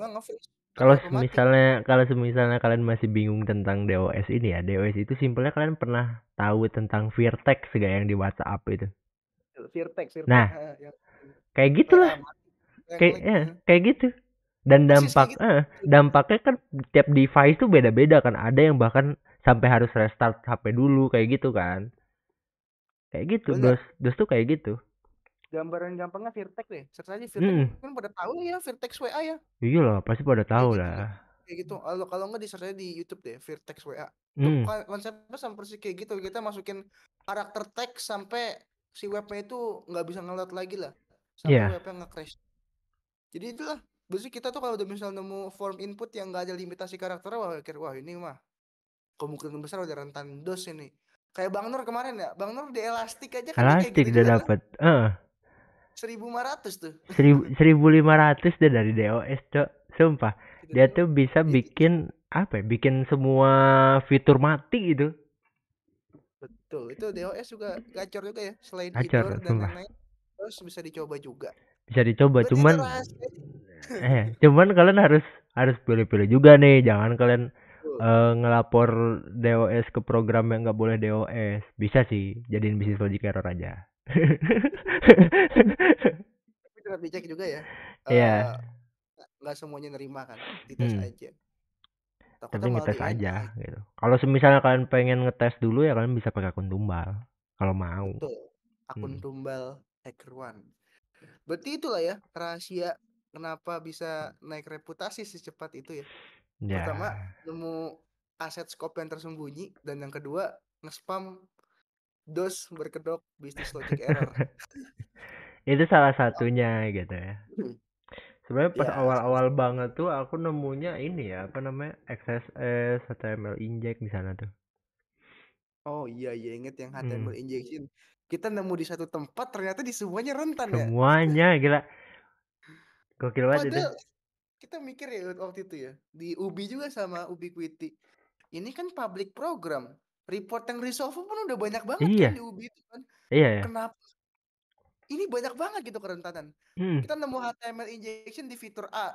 [SPEAKER 2] kalau misalnya kalau misalnya kalian masih bingung tentang DOS ini ya DOS itu simpelnya kalian pernah tahu tentang Virtex gak yang di WhatsApp itu
[SPEAKER 3] Sirtek, Sirtek. Nah,
[SPEAKER 2] kayak gitulah. Kayak ya, kayak gitu. Dan dampak gitu. eh, dampaknya kan tiap device tuh beda-beda kan. Ada yang bahkan sampai harus restart HP dulu kayak gitu kan. Kayak gitu, Bener. DOS DOS tuh kayak gitu.
[SPEAKER 3] Gambaran gampangnya Virtek deh. Search aja Virtek. Hmm. Kan pada tahu ya Virtek WA ya.
[SPEAKER 2] Iya lah, pasti pada iya tahu kayak gitu, lah.
[SPEAKER 3] kayak gitu kalau kalau nggak di search di YouTube deh Virtex WA hmm. konsepnya sama persis kayak gitu kita masukin karakter teks sampai si webnya itu nggak bisa ngeliat lagi lah sampai yeah. webnya nggak crash jadi itulah Biasanya kita tuh kalau udah misal nemu form input yang nggak ada limitasi karakter wah kira wah ini mah kemungkinan besar udah rentan dos ini kayak Bang Nur kemarin ya Bang Nur di elastik aja kan elastik gitu udah dapat seribu lima ratus tuh
[SPEAKER 2] seribu lima ratus deh dari DOS cok sumpah dia tuh bisa bikin apa ya bikin semua fitur mati gitu
[SPEAKER 3] Tuh, itu DOS juga gacor juga ya. Selain gacor, dan lain-lain. Terus bisa dicoba
[SPEAKER 2] juga. Bisa dicoba, Berarti cuman ya. eh, cuman kalian harus harus pilih-pilih juga nih. Jangan kalian uh, ngelapor DOS ke program yang nggak boleh DOS. Bisa sih, jadiin bisnis logic error aja. Tapi dicek juga ya. Iya. Uh, eh, yeah.
[SPEAKER 3] Nggak semuanya nerima kan, dites hmm. aja.
[SPEAKER 2] Tapi ngetes aja gitu. Kalau misalnya kalian pengen ngetes dulu ya kalian bisa pakai akun tumbal kalau mau. Tuh, Akun hmm.
[SPEAKER 3] tumbal hacker one. Berarti itulah ya rahasia kenapa bisa naik reputasi secepat itu ya. ya. Pertama nemu aset scope yang tersembunyi dan yang kedua nge-spam dos berkedok bisnis logic error.
[SPEAKER 2] itu salah satunya gitu ya. Hmm sebenarnya pas awal iya. awal-awal banget tuh aku nemunya
[SPEAKER 3] ini ya apa namanya
[SPEAKER 2] XSS HTML inject di sana tuh
[SPEAKER 3] oh iya iya inget yang HTML hmm. injection kita nemu di satu tempat ternyata di semuanya rentan ya.
[SPEAKER 2] semuanya ya? gila gokil banget itu
[SPEAKER 3] kita mikir ya waktu itu ya di UBI juga sama Ubiquiti ini kan public program report yang resolve pun udah banyak banget kan iya. kan di UBI itu kan iya, iya. kenapa ini banyak banget gitu kerentanan. Hmm. Kita nemu HTML injection di fitur A.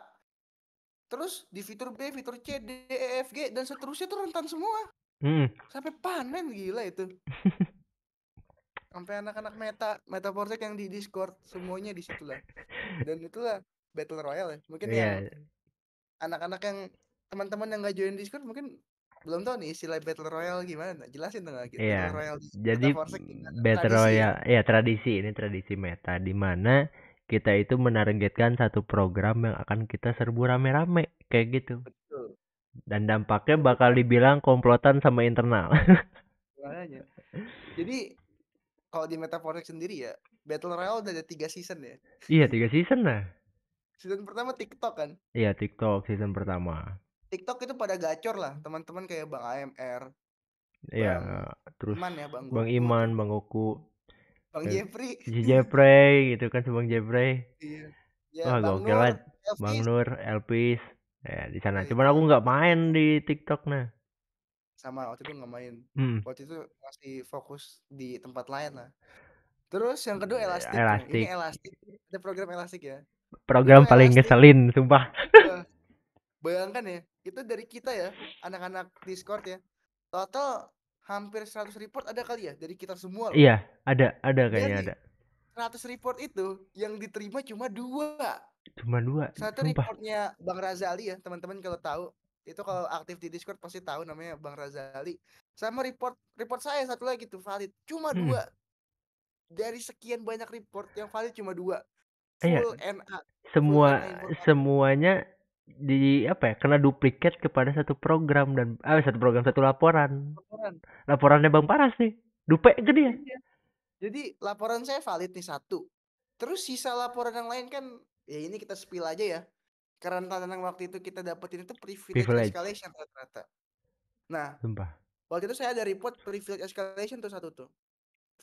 [SPEAKER 3] Terus di fitur B, fitur C, D, E, F, G dan seterusnya itu rentan semua. Hmm. Sampai panen gila itu. Sampai anak-anak meta, meta project yang di Discord semuanya di situ lah. Dan itulah battle royale ya. Mungkin yeah. ya anak-anak yang teman-teman yang nggak join Discord mungkin belum tahu nih istilah battle royale gimana jelasin dong gitu yeah. battle royale jadi mm, battle royale
[SPEAKER 2] ya tradisi ini tradisi meta di mana kita itu menargetkan satu program yang akan kita serbu rame-rame kayak gitu Betul. dan dampaknya bakal dibilang komplotan sama internal
[SPEAKER 3] jadi kalau di meta sendiri ya battle royale udah ada tiga season ya
[SPEAKER 2] iya tiga season lah
[SPEAKER 3] season pertama tiktok kan
[SPEAKER 2] iya tiktok season pertama
[SPEAKER 3] TikTok itu pada gacor lah teman-teman kayak Bang AMR.
[SPEAKER 2] Iya, terus Iman ya, Bang, Bang Iman, Bang Goku.
[SPEAKER 3] Bang eh, Jeffrey.
[SPEAKER 2] Jeffrey gitu kan Bang Jeffrey. Iya. Ya, Wah, Bang gokil lah. Bang Nur, Elvis. Ya, di sana. Iya, Cuman iya. aku nggak main di TikTok nah.
[SPEAKER 3] Sama waktu itu nggak main. Hmm. Waktu itu masih fokus di tempat lain lah. Terus yang kedua iya, elastik. elastik. Ini elastik. Ada program elastik ya.
[SPEAKER 2] Program paling elastik. ngeselin, sumpah.
[SPEAKER 3] Bayangkan ya, itu dari kita ya, anak-anak Discord ya. Total hampir 100 report ada kali ya dari kita semua. Loh. Iya,
[SPEAKER 2] ada, ada kayaknya
[SPEAKER 3] ada. 100 report itu yang diterima cuma dua.
[SPEAKER 2] Cuma dua. Satu Sumpah.
[SPEAKER 3] reportnya Bang Razali ya, teman-teman kalau tahu itu kalau aktif di Discord pasti tahu namanya Bang Razali. Sama report report saya satu lagi tuh valid, cuma hmm. dua. Dari sekian banyak report yang valid cuma dua. Iya. Full iya. NA.
[SPEAKER 2] Semua semuanya di apa ya kena duplikat kepada satu program dan ah satu program satu laporan laporan laporannya bang Paras nih dupe gede
[SPEAKER 3] ya jadi laporan saya valid nih satu terus sisa laporan yang lain kan ya ini kita spill aja ya karena tantangan waktu itu kita dapetin itu privilege, privilege. escalation rata-rata nah Sumpah. waktu itu saya ada report privilege escalation tuh satu tuh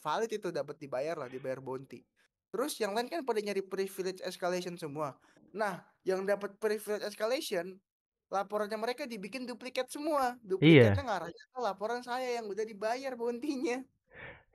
[SPEAKER 3] valid itu dapat dibayar lah dibayar bounty terus yang lain kan pada nyari privilege escalation semua Nah, yang dapat privilege escalation, laporannya mereka dibikin duplikat semua. Iya. Duplikatnya iya. ngarahnya ke laporan saya yang udah dibayar bontinya.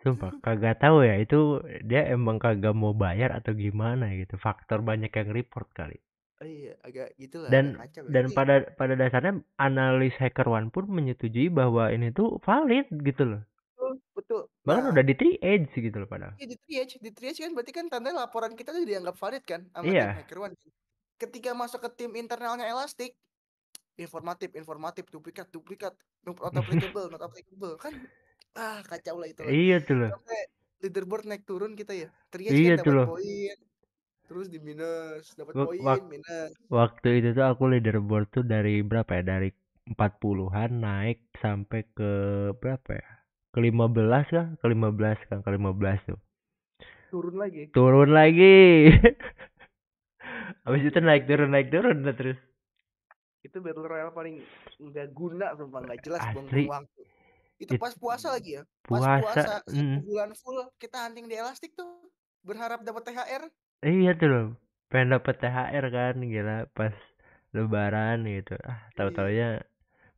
[SPEAKER 2] Sumpah, kagak tahu ya itu dia emang kagak mau bayar atau gimana gitu. Faktor banyak yang report kali.
[SPEAKER 3] iya, agak gitulah.
[SPEAKER 2] Dan kacau, ya. dan iya. pada pada dasarnya analis hacker one pun menyetujui bahwa ini tuh valid gitu loh.
[SPEAKER 3] Betul, betul.
[SPEAKER 2] Bahkan nah, udah di triage gitu loh padahal. Iya, di
[SPEAKER 3] triage, di triage kan berarti kan tanda laporan kita tuh dianggap valid kan sama iya. hacker one. Kan? ketika masuk ke tim internalnya elastik informatif informatif duplikat duplikat not applicable not applicable kan ah kacau lah itu iya tuh loh leaderboard naik turun kita ya terus iya kan dapat poin terus di minus dapat poin wak minus
[SPEAKER 2] waktu itu tuh aku leaderboard tuh dari berapa ya dari 40-an naik sampai ke berapa ya ke belas kah ke belas kan ke belas tuh turun lagi turun lagi Habis itu naik turun naik turun udah terus.
[SPEAKER 3] Itu battle royale paling nggak guna sumpah nggak jelas buang waktu. Itu pas puasa lagi ya. pas puasa, puasa mm. bulan full kita hunting di elastik tuh berharap dapat THR.
[SPEAKER 2] Iya tuh loh. Pengen dapat THR kan gila pas lebaran gitu. Ah, iya. tahu-taunya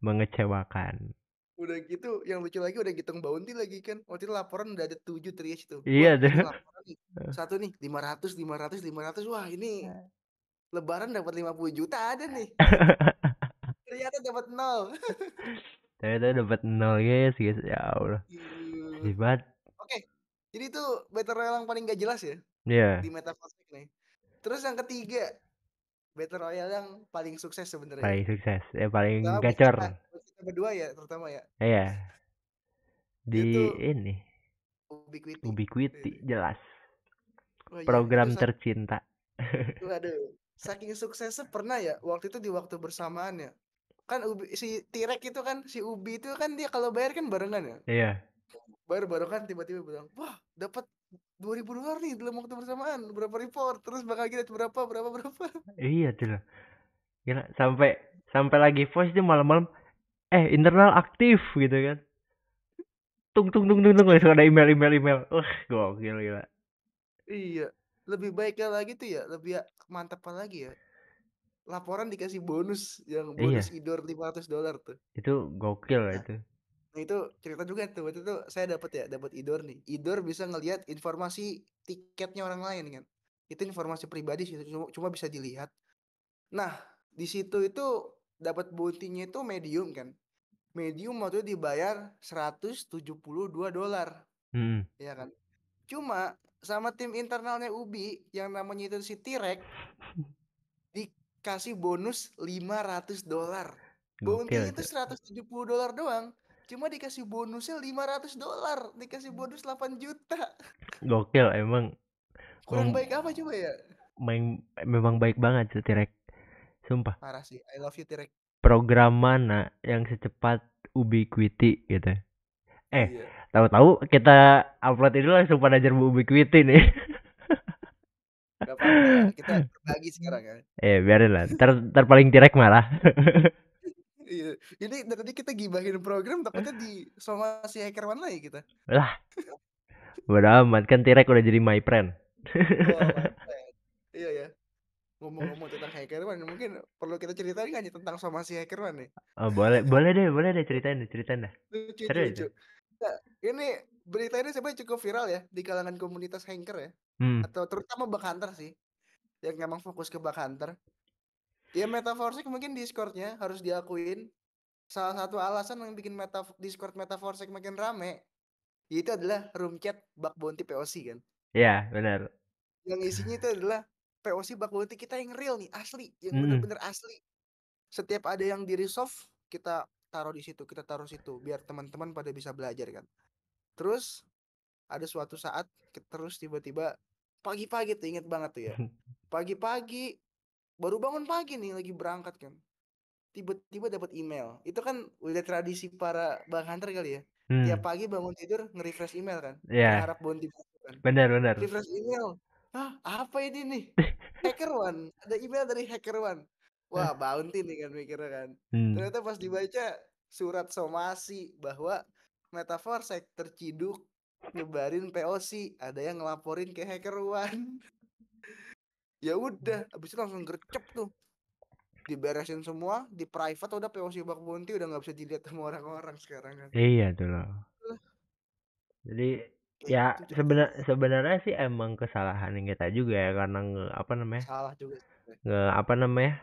[SPEAKER 2] mengecewakan
[SPEAKER 3] udah gitu yang lucu lagi udah gitu bounty lagi kan waktu itu laporan udah ada tujuh triage itu iya deh satu nih lima ratus lima ratus lima ratus wah ini iya. lebaran dapat lima puluh juta ada nih ternyata dapat nol
[SPEAKER 2] ternyata dapat nol guys guys ya allah hebat iya.
[SPEAKER 3] oke jadi itu battle royale yang paling gak jelas ya Iya. Yeah. di metaverse nih terus yang ketiga battle royale yang paling sukses sebenarnya paling sukses
[SPEAKER 2] ya paling gacor kita,
[SPEAKER 3] kedua ya terutama ya
[SPEAKER 2] iya di ini Ubiquiti Ubiquiti iya. jelas oh, iya. program itu tercinta
[SPEAKER 3] waduh saking suksesnya pernah ya waktu itu di waktu bersamaan ya kan ubi, si Tirek itu kan si Ubi itu kan dia kalau bayar kan barengan ya iya baru baru kan tiba-tiba bilang wah dapat 2000 dolar nih dalam waktu bersamaan berapa report terus bakal kita berapa berapa berapa
[SPEAKER 2] iya tuh gila sampai sampai lagi voice dia malam-malam eh internal aktif gitu kan tung tung tung tung tung langsung ada email email email uh gokil gila
[SPEAKER 3] Iya, lebih baiknya lagi tuh ya, lebih ya, lagi ya. Laporan dikasih bonus yang iya. bonus iya. idor 500 dolar tuh.
[SPEAKER 2] Itu gokil nah, itu.
[SPEAKER 3] Nah, itu cerita juga tuh. Waktu itu saya dapat ya, dapat idor nih. Idor bisa ngelihat informasi tiketnya orang lain kan. Itu informasi pribadi sih, cuma, cuma bisa dilihat. Nah, di situ itu dapat bounty-nya itu medium kan medium waktu itu dibayar 172 dolar hmm. ya kan cuma sama tim internalnya Ubi yang namanya itu si Tirek dikasih bonus 500 dolar Bounty itu 170 dolar doang cuma dikasih bonusnya 500 dolar dikasih hmm. bonus 8 juta
[SPEAKER 2] gokil emang kurang um baik apa coba ya main memang baik banget tuh Tirek Sumpah.
[SPEAKER 3] Parah sih. I love you Tirek.
[SPEAKER 2] Program mana yang secepat ubiquity gitu? Eh, yeah. tahu-tahu kita upload ini langsung pada pelajar ubiquity nih. Gak apa kita lagi sekarang kan. Eh, biarin
[SPEAKER 3] lah. Ter, ter paling Tirek malah. Iya. Ini tadi kita gibahin program takutnya di sama si hacker mana ya kita. Lah.
[SPEAKER 2] Bodoh amat kan Tirek udah jadi my friend. Oh,
[SPEAKER 3] ngomong-ngomong tentang hackerwan mungkin perlu kita ceritain nggak tentang tentang somasi hackerwan nih
[SPEAKER 2] oh, boleh boleh deh boleh deh ceritain deh ceritain deh lucu, lucu.
[SPEAKER 3] Nah, ini berita ini sebenarnya cukup viral ya di kalangan komunitas hacker ya hmm. atau terutama bug hunter sih yang memang fokus ke bug hunter ya metaforsik mungkin discordnya harus diakuin salah satu alasan yang bikin meta discord metaforsik makin rame itu adalah room chat bug bounty POC kan
[SPEAKER 1] iya benar
[SPEAKER 3] yang isinya itu adalah POC Bakuliti kita yang real nih, asli, yang hmm. bener-bener hmm. asli. Setiap ada yang di resolve, kita taruh di situ, kita taruh situ biar teman-teman pada bisa belajar kan. Terus ada suatu saat terus tiba-tiba pagi-pagi tuh inget banget tuh ya. Pagi-pagi baru bangun pagi nih lagi berangkat kan. Tiba-tiba dapat email. Itu kan udah tradisi para bang hunter kali ya. Hmm. Tiap pagi bangun tidur nge-refresh email kan. Yeah. Harap bangun tidur kan. Benar, benar. Refresh email. Hah, apa ini nih? Hacker One. Ada email dari Hacker One. Wah, eh. bounty nih kan mikirnya kan. Hmm. Ternyata pas dibaca surat somasi bahwa saya terciduk nyebarin POC, ada yang ngelaporin ke Hacker One. ya udah, habis itu langsung gercep tuh. Diberesin semua, di private udah POC bak bounty udah nggak bisa dilihat sama orang-orang sekarang kan.
[SPEAKER 2] Iya tuh loh. Jadi ya sebenar sebenarnya sih emang kesalahan yang kita juga ya karena nge, apa namanya salah juga nge apa namanya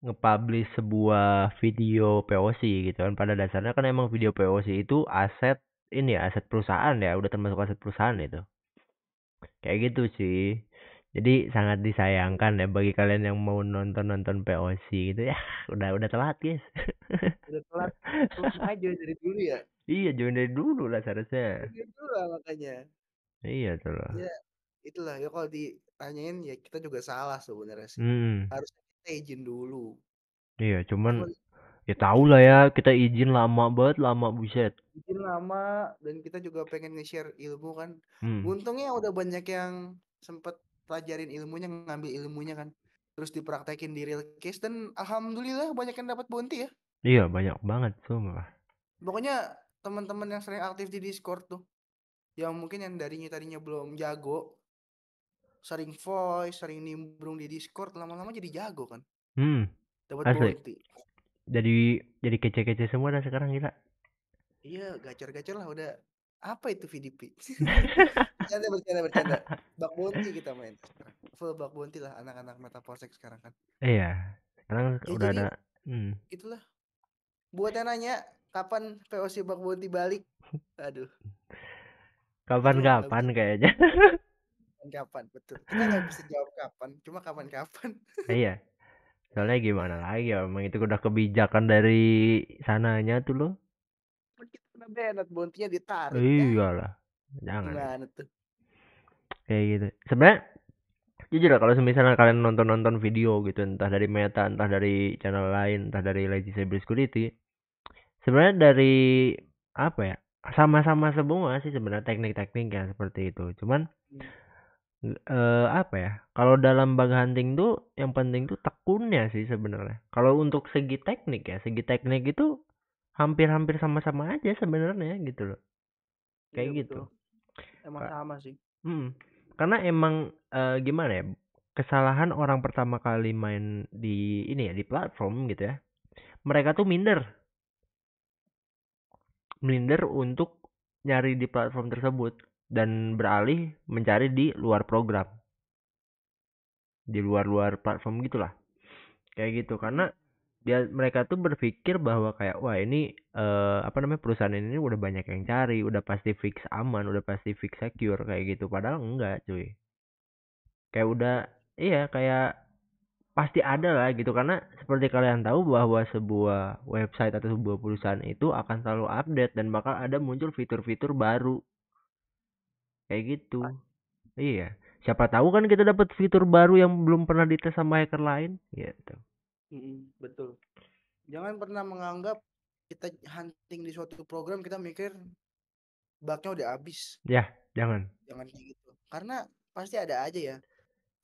[SPEAKER 2] ngepublish sebuah video POC gitu kan pada dasarnya kan emang video POC itu aset ini ya aset perusahaan ya udah termasuk aset perusahaan itu kayak gitu sih jadi sangat disayangkan ya bagi kalian yang mau nonton nonton POC gitu ya udah udah telat guys
[SPEAKER 3] udah telat langsung aja dari dulu ya
[SPEAKER 2] Iya, join dari dulu lah seharusnya. Dari
[SPEAKER 3] dulu lah makanya.
[SPEAKER 2] Iya tuh lah.
[SPEAKER 3] Ya, itulah ya kalau ditanyain ya kita juga salah sebenarnya sih. Hmm. Harusnya kita izin dulu.
[SPEAKER 2] Iya, cuman, ya tau lah ya kita izin lama banget lama buset
[SPEAKER 3] izin lama dan kita juga pengen nge-share ilmu kan hmm. untungnya udah banyak yang sempet pelajarin ilmunya ngambil ilmunya kan terus dipraktekin di real case dan alhamdulillah banyak yang dapat bounty ya
[SPEAKER 2] iya banyak banget semua
[SPEAKER 3] pokoknya teman-teman yang sering aktif di Discord tuh yang mungkin yang darinya tadinya belum jago sering voice sering nimbrung di Discord lama-lama jadi jago kan
[SPEAKER 2] hmm dapat multi jadi jadi kece-kece semua dah sekarang gila
[SPEAKER 3] iya gacor-gacor lah udah apa itu VDP bercanda bercanda bercanda bak bounty kita main full bak bounty lah anak-anak metaporsek sekarang kan
[SPEAKER 1] iya sekarang ya, udah jadi, ada hmm.
[SPEAKER 3] itulah buat yang nanya kapan VOC Bang Bonti balik? Aduh.
[SPEAKER 2] Kapan-kapan kayaknya.
[SPEAKER 3] kapan betul. Kita nggak bisa jawab kapan, cuma kapan-kapan.
[SPEAKER 2] iya. Soalnya gimana lagi ya, itu udah kebijakan dari sananya tuh lo.
[SPEAKER 3] Kita benet bontinya ditarik. Ya. Iyalah. Kan? Jangan. Gimana tuh?
[SPEAKER 2] Kayak gitu. Sebenarnya jujur kalau misalnya kalian nonton-nonton video gitu entah dari Meta, entah dari channel lain, entah dari Legacy Cybersecurity, Security, sebenarnya dari apa ya sama-sama semua sih sebenarnya teknik-teknik ya seperti itu cuman hmm. eh, apa ya kalau dalam bug hunting tuh yang penting tuh tekunnya sih sebenarnya kalau untuk segi teknik ya segi teknik itu hampir-hampir sama-sama aja sebenarnya gitu loh kayak iya, gitu emang emang sama sih hmm. karena emang eh, gimana ya kesalahan orang pertama kali main di ini ya di platform gitu ya mereka tuh minder minder untuk nyari di platform tersebut dan beralih mencari di luar program di luar-luar platform gitulah kayak gitu karena dia mereka tuh berpikir bahwa kayak wah ini uh, apa namanya perusahaan ini udah banyak yang cari udah pasti fix aman udah pasti fix secure kayak gitu padahal enggak cuy kayak udah iya kayak pasti ada lah gitu karena seperti kalian tahu bahwa sebuah website atau sebuah perusahaan itu akan selalu update dan bakal ada muncul fitur-fitur baru kayak gitu ah. iya siapa tahu kan kita dapat fitur baru yang belum pernah dites sama hacker lain gitu mm, betul
[SPEAKER 3] jangan pernah menganggap kita hunting di suatu program kita mikir baknya udah habis
[SPEAKER 1] ya jangan
[SPEAKER 3] jangan kayak gitu karena pasti ada aja ya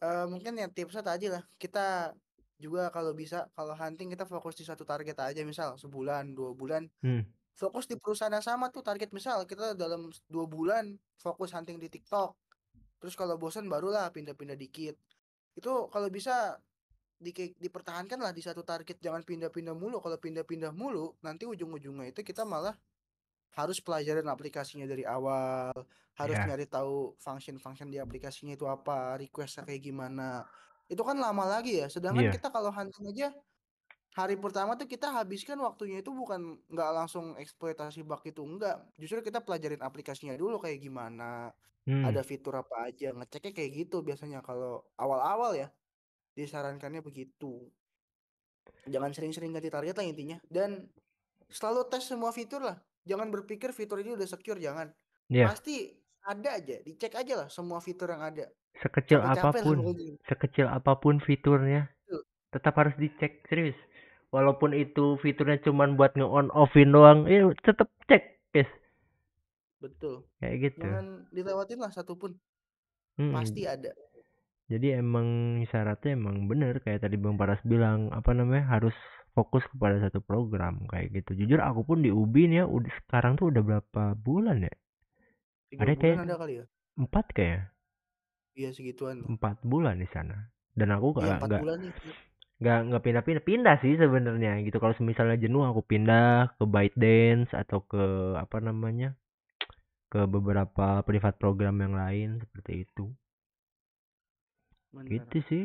[SPEAKER 3] Eh, mungkin yang tipsnya tadi lah kita juga kalau bisa kalau hunting kita fokus di satu target aja misal sebulan dua bulan hmm. fokus di perusahaan yang sama tuh target misal kita dalam dua bulan fokus hunting di TikTok terus kalau bosan barulah pindah-pindah dikit itu kalau bisa di, dipertahankan lah di satu target jangan pindah-pindah mulu kalau pindah-pindah mulu nanti ujung-ujungnya itu kita malah harus pelajarin aplikasinya dari awal, harus yeah. nyari tahu function-function di aplikasinya itu apa, requestnya kayak gimana. Itu kan lama lagi ya. Sedangkan yeah. kita kalau hunting aja hari pertama tuh kita habiskan waktunya itu bukan nggak langsung eksploitasi bug itu enggak. Justru kita pelajarin aplikasinya dulu kayak gimana, hmm. ada fitur apa aja, ngeceknya kayak gitu biasanya kalau awal-awal ya. Disarankannya begitu. Jangan sering-sering ganti target lah intinya dan selalu tes semua fitur lah jangan berpikir fitur ini udah secure jangan yeah. pasti ada aja dicek aja lah semua fitur yang ada sekecil Capek apapun gitu.
[SPEAKER 2] sekecil apapun fiturnya tetap harus dicek serius walaupun itu fiturnya cuman buat nge on offin doang ya tetap cek guys betul kayak gitu jangan
[SPEAKER 3] dilewatin lah satupun hmm. pasti ada
[SPEAKER 2] jadi emang syaratnya emang bener kayak tadi bang Paras bilang apa namanya harus fokus kepada satu program kayak gitu jujur aku pun di Ubin ya udah sekarang tuh udah berapa bulan ya
[SPEAKER 3] Tiga ada kayak ada kali ya?
[SPEAKER 2] empat kayak
[SPEAKER 3] iya segituan
[SPEAKER 2] empat bulan di sana dan aku gak ya, gak nggak nggak pindah-pindah pindah sih sebenarnya gitu kalau misalnya jenuh aku pindah ke byte dance atau ke apa namanya ke beberapa privat program yang lain seperti itu Benar. gitu sih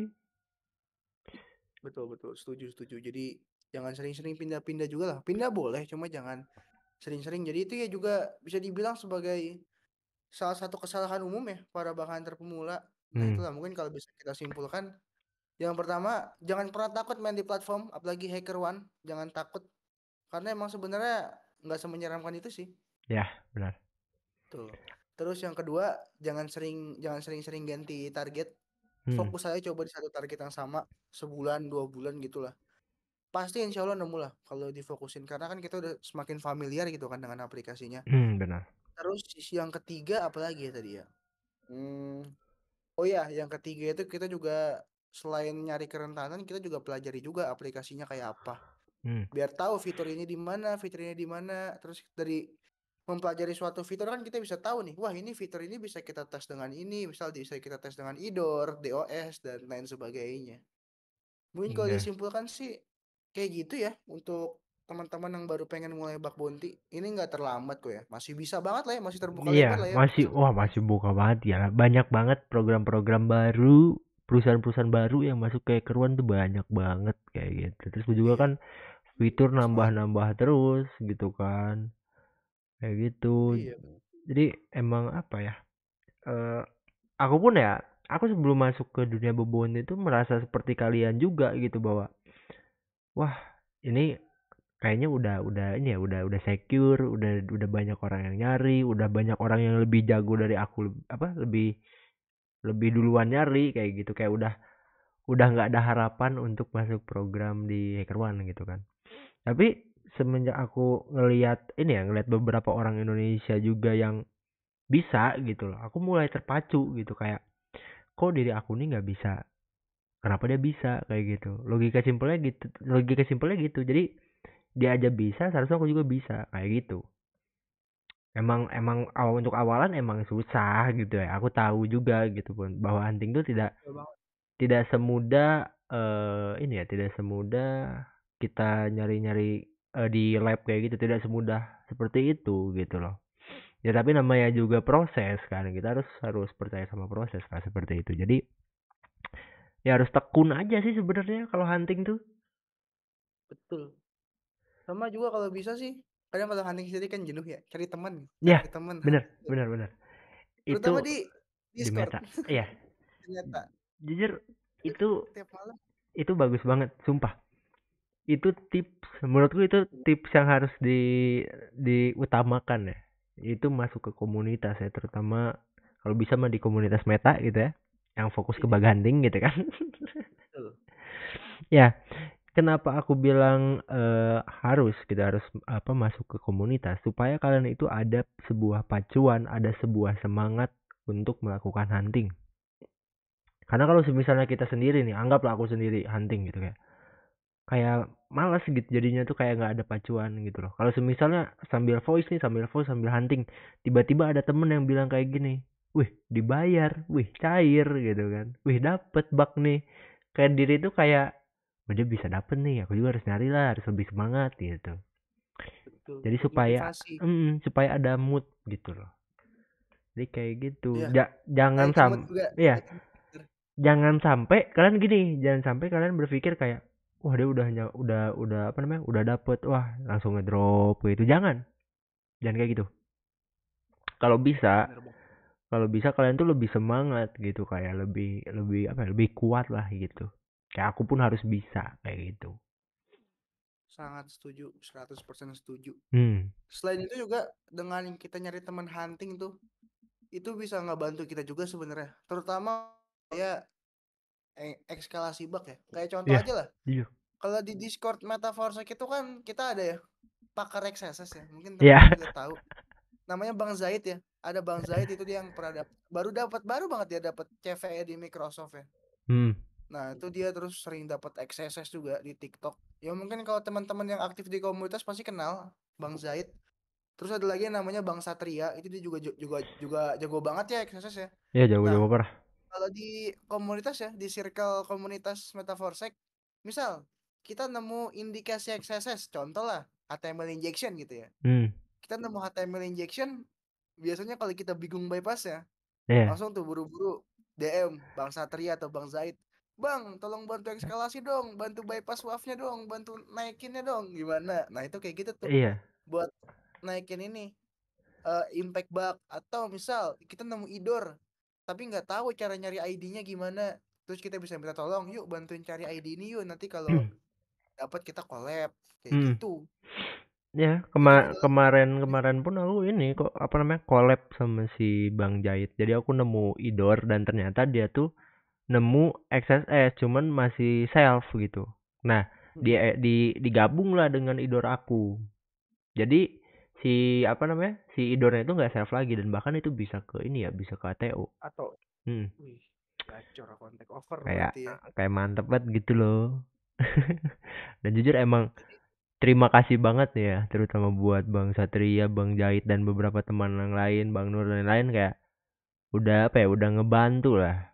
[SPEAKER 3] betul betul setuju setuju jadi jangan sering-sering pindah-pindah juga lah pindah boleh cuma jangan sering-sering jadi itu ya juga bisa dibilang sebagai salah satu kesalahan umum ya para bahan terpemula nah, hmm. nah itulah mungkin kalau bisa kita simpulkan yang pertama jangan pernah takut main di platform apalagi hacker one jangan takut karena emang sebenarnya nggak semenyeramkan itu sih
[SPEAKER 1] ya benar
[SPEAKER 3] tuh terus yang kedua jangan sering jangan sering-sering ganti target hmm. fokus saya coba di satu target yang sama sebulan dua bulan gitulah pasti insya Allah nemu lah kalau difokusin karena kan kita udah semakin familiar gitu kan dengan aplikasinya
[SPEAKER 1] hmm, benar
[SPEAKER 3] terus yang ketiga apa lagi ya tadi ya hmm, oh ya yang ketiga itu kita juga selain nyari kerentanan kita juga pelajari juga aplikasinya kayak apa hmm. biar tahu fitur ini di mana fitur ini di mana terus dari mempelajari suatu fitur kan kita bisa tahu nih wah ini fitur ini bisa kita tes dengan ini misal bisa kita tes dengan IDOR, DOS dan lain sebagainya mungkin kalau iya. disimpulkan sih Kayak gitu ya untuk teman-teman yang baru pengen mulai bak bonti ini nggak terlambat kok ya masih bisa banget lah ya masih terbuka iya, banget lah ya
[SPEAKER 2] masih wah masih buka banget ya banyak banget program-program baru perusahaan-perusahaan baru yang masuk kayak keruan tuh banyak banget kayak gitu terus juga iya. kan fitur nambah-nambah terus gitu kan kayak gitu iya. jadi emang apa ya uh, aku pun ya aku sebelum masuk ke dunia bebon itu merasa seperti kalian juga gitu bahwa wah ini kayaknya udah udah ini ya udah udah secure udah udah banyak orang yang nyari udah banyak orang yang lebih jago dari aku apa lebih lebih duluan nyari kayak gitu kayak udah udah nggak ada harapan untuk masuk program di Hacker One gitu kan tapi semenjak aku ngelihat ini ya ngelihat beberapa orang Indonesia juga yang bisa gitu loh aku mulai terpacu gitu kayak kok diri aku ini nggak bisa kenapa dia bisa kayak gitu logika simpelnya gitu logika simpelnya gitu jadi dia aja bisa seharusnya aku juga bisa kayak gitu emang emang awal untuk awalan emang susah gitu ya aku tahu juga gitu pun bahwa hunting tuh tidak tidak semudah uh, ini ya tidak semudah kita nyari-nyari uh, di lab kayak gitu tidak semudah seperti itu gitu loh ya tapi namanya juga proses kan kita harus harus percaya sama proses kan seperti itu jadi ya harus tekun aja sih sebenarnya kalau hunting tuh
[SPEAKER 3] betul sama juga kalau bisa sih kadang kalau hunting sendiri kan jenuh ya cari teman ya cari Bener. Bener. benar benar itu terutama di
[SPEAKER 1] di iya
[SPEAKER 3] ya jujur
[SPEAKER 2] itu itu bagus banget sumpah itu tips menurutku itu tips yang harus di diutamakan ya itu masuk ke komunitas ya terutama kalau bisa mah di komunitas meta gitu ya yang fokus ke hunting iya. gitu kan ya kenapa aku bilang uh, harus kita gitu, harus apa masuk ke komunitas supaya kalian itu ada sebuah pacuan ada sebuah semangat untuk melakukan hunting karena kalau misalnya kita sendiri nih anggaplah aku sendiri hunting gitu kayak kayak malas gitu jadinya tuh kayak nggak ada pacuan gitu loh kalau misalnya sambil voice nih sambil voice sambil hunting tiba-tiba ada temen yang bilang kayak gini wih dibayar wih cair gitu kan wih dapet bak nih kayak diri itu kayak oh, dia bisa dapet nih aku juga harus nyari lah harus lebih semangat gitu Betul. jadi supaya mm, supaya ada mood gitu loh jadi kayak gitu ya. ja jangan sampai, ya jangan sampai kalian gini jangan sampai kalian berpikir kayak wah dia udah udah udah apa namanya udah dapet wah langsung ngedrop gitu jangan jangan kayak gitu kalau bisa kalau bisa kalian tuh lebih semangat gitu kayak lebih lebih apa ya, lebih kuat lah gitu kayak aku pun harus bisa
[SPEAKER 3] kayak gitu sangat setuju 100% setuju hmm. selain itu juga dengan kita nyari teman hunting tuh itu bisa nggak bantu kita juga sebenarnya terutama ya ekskalasi bug ya kayak contoh yeah. aja lah yeah. kalau di Discord Metaverse itu kan kita ada ya pakar XSS ya mungkin iya. teman yeah. tahu namanya Bang Zaid ya ada Bang Zaid itu dia yang pernah baru dapat baru banget dia dapat CVE di Microsoft ya. Hmm. Nah, itu dia terus sering dapat XSS juga di TikTok. Ya mungkin kalau teman-teman yang aktif di komunitas pasti kenal Bang Zaid. Terus ada lagi yang namanya Bang Satria, itu dia juga juga juga jago banget ya XSS ya.
[SPEAKER 2] Iya, jago-jago nah, parah.
[SPEAKER 3] Kalau di komunitas ya, di circle komunitas Metaforsec, misal kita nemu indikasi XSS, contoh lah HTML injection gitu ya. Hmm. Kita nemu HTML injection, biasanya kalau kita bingung ya yeah. langsung tuh buru-buru DM Bang Satria atau Bang Zaid Bang, tolong bantu iya. ekskalasi dong, bantu bypass wafnya dong, bantu naikinnya dong, gimana? Nah itu kayak gitu tuh. yeah. Buat naikin ini uh, impact bug atau misal kita nemu idor tapi nggak tahu cara nyari ID-nya gimana, terus kita bisa minta tolong, yuk bantuin cari ID ini yuk nanti kalau mm. dapat kita collab kayak mm. gitu.
[SPEAKER 2] Ya, kema kemarin kemarin pun aku ini kok apa namanya collab sama si Bang Jait. Jadi aku nemu Idor dan ternyata dia tuh nemu XSS cuman masih self gitu. Nah, dia hmm. di digabung lah dengan Idor aku. Jadi si apa namanya? si Idornya itu nggak self lagi dan bahkan itu bisa ke ini ya, bisa ke ATO. Atau hmm.
[SPEAKER 3] gacor kontak over kayak ya.
[SPEAKER 2] kayak mantep banget gitu loh. dan jujur emang terima kasih banget ya terutama buat Bang Satria, Bang Jait dan beberapa teman yang lain, Bang Nur dan lain-lain kayak udah apa ya udah ngebantu lah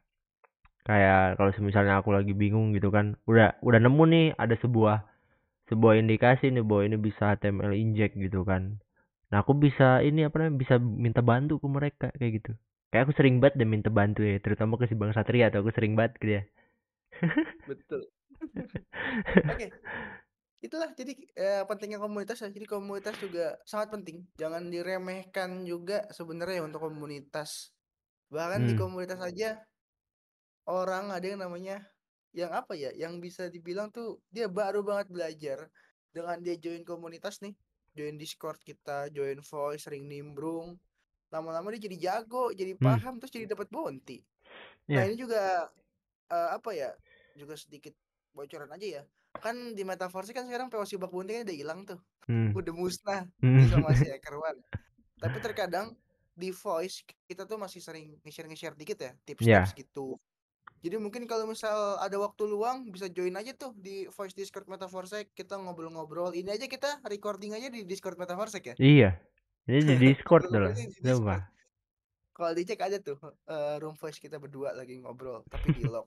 [SPEAKER 2] kayak kalau misalnya aku lagi bingung gitu kan udah udah nemu nih ada sebuah sebuah indikasi nih bahwa ini bisa HTML inject gitu kan nah aku bisa ini apa namanya bisa minta bantu ke mereka kayak gitu kayak aku sering banget deh minta bantu ya terutama ke si Bang Satria atau aku sering banget gitu ya betul
[SPEAKER 3] oke okay itulah jadi eh, pentingnya komunitas ya. Jadi komunitas juga sangat penting. Jangan diremehkan juga sebenarnya untuk komunitas. Bahkan hmm. di komunitas aja orang ada yang namanya yang apa ya? Yang bisa dibilang tuh dia baru banget belajar dengan dia join komunitas nih. Join Discord kita, join voice, sering nimbrung. Lama-lama dia jadi jago, jadi hmm. paham, hmm. terus jadi dapat bounty. Yeah. Nah, iya. ini juga uh, apa ya? Juga sedikit bocoran aja ya kan di metaverse kan sekarang POC bak bunting udah hilang tuh hmm. udah musnah hmm. sama si Ekerwan tapi terkadang di voice kita tuh masih sering nge-share nge-share dikit ya tips-tips yeah. gitu jadi mungkin kalau misal ada waktu luang bisa join aja tuh di voice discord metaverse kita ngobrol-ngobrol ini aja kita recording aja di discord metaverse ya iya
[SPEAKER 2] ini di discord dulu coba
[SPEAKER 3] kalau dicek aja tuh uh, room voice kita berdua lagi ngobrol tapi di lock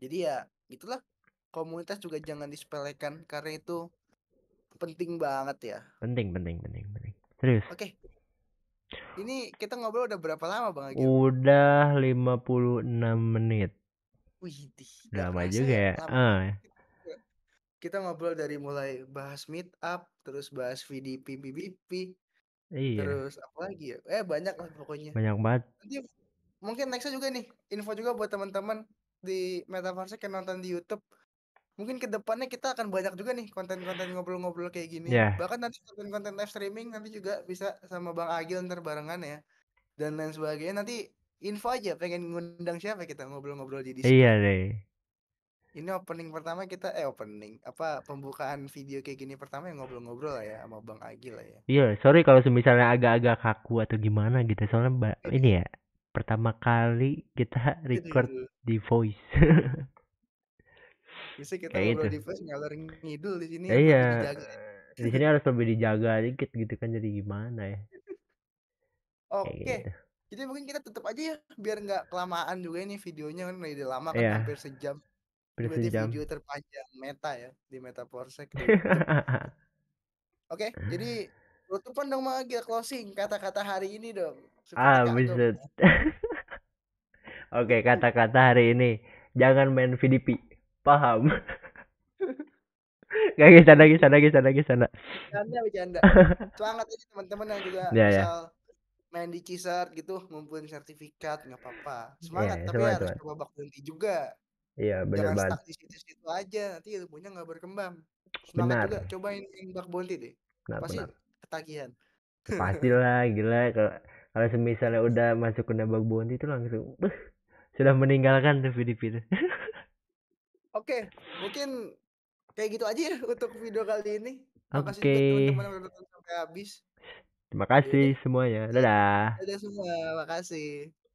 [SPEAKER 3] jadi ya itulah komunitas juga jangan disepelekan karena itu penting banget ya.
[SPEAKER 2] Penting, penting, penting, penting. Serius.
[SPEAKER 3] Oke. Okay. Ini kita ngobrol udah berapa lama Bang Agil?
[SPEAKER 2] Udah 56 menit. Wih, lama juga ya. ya? Lama. Uh.
[SPEAKER 3] Kita ngobrol dari mulai bahas meet up, terus bahas VDP, BBP,
[SPEAKER 2] Iya. Terus
[SPEAKER 3] apa lagi ya? Eh banyak lah pokoknya. Banyak banget. Nanti, mungkin nextnya juga nih info juga buat teman-teman di Metaverse yang nonton di YouTube mungkin kedepannya kita akan banyak juga nih konten-konten ngobrol-ngobrol kayak gini. Yeah. Bahkan nanti konten-konten live streaming nanti juga bisa sama Bang Agil ntar barengan ya. Dan lain sebagainya. Nanti info aja pengen ngundang siapa kita ngobrol-ngobrol di Discord. Iya deh. Ini opening pertama kita eh opening apa pembukaan video kayak gini pertama yang ngobrol-ngobrol lah ya sama Bang Agil lah ya.
[SPEAKER 2] Iya, yeah, sorry kalau misalnya agak-agak kaku atau gimana gitu. Soalnya iya. ini ya pertama kali kita record di voice.
[SPEAKER 3] Bisa kita ya ngobrol gitu. di ngalor ngidul di sini. iya. Ya.
[SPEAKER 2] Di sini harus lebih dijaga dikit gitu kan jadi gimana ya. Oke. Okay. Gitu.
[SPEAKER 3] Jadi mungkin kita tutup aja ya biar nggak kelamaan juga ini videonya kan udah lama kan yeah. hampir sejam.
[SPEAKER 2] Hampir Berarti sejam. video
[SPEAKER 3] terpanjang meta ya di Meta gitu. Oke, okay, jadi tutupan dong lagi Agil closing kata-kata hari ini dong.
[SPEAKER 2] ah, bisa. Oke, kata-kata hari ini jangan main VDP paham Gak lagi sana, lagi sana, lagi kisah lagi sana.
[SPEAKER 3] Bercanda, Semangat aja teman-teman yang juga yeah, iya. misal yeah. main di Cisar gitu, ngumpulin sertifikat nggak apa-apa. Semangat, yeah, tapi semangat, harus coba bak berhenti juga.
[SPEAKER 2] Iya, yeah, benar banget. Jangan stuck
[SPEAKER 3] di situ-situ aja, nanti ilmunya nggak berkembang. Semangat benar. juga, cobain main bak deh. Benar, Pasti benar. ketagihan.
[SPEAKER 2] lah gila. Kalau kalau semisalnya udah masuk ke nabak bonti itu langsung, sudah meninggalkan tuh Filipina
[SPEAKER 3] Oke, mungkin kayak gitu aja ya untuk video kali ini.
[SPEAKER 2] Oke. Okay.
[SPEAKER 3] Teman-teman sampai habis.
[SPEAKER 2] Terima kasih semuanya. Dadah.
[SPEAKER 3] Dadah semua.
[SPEAKER 1] Makasih.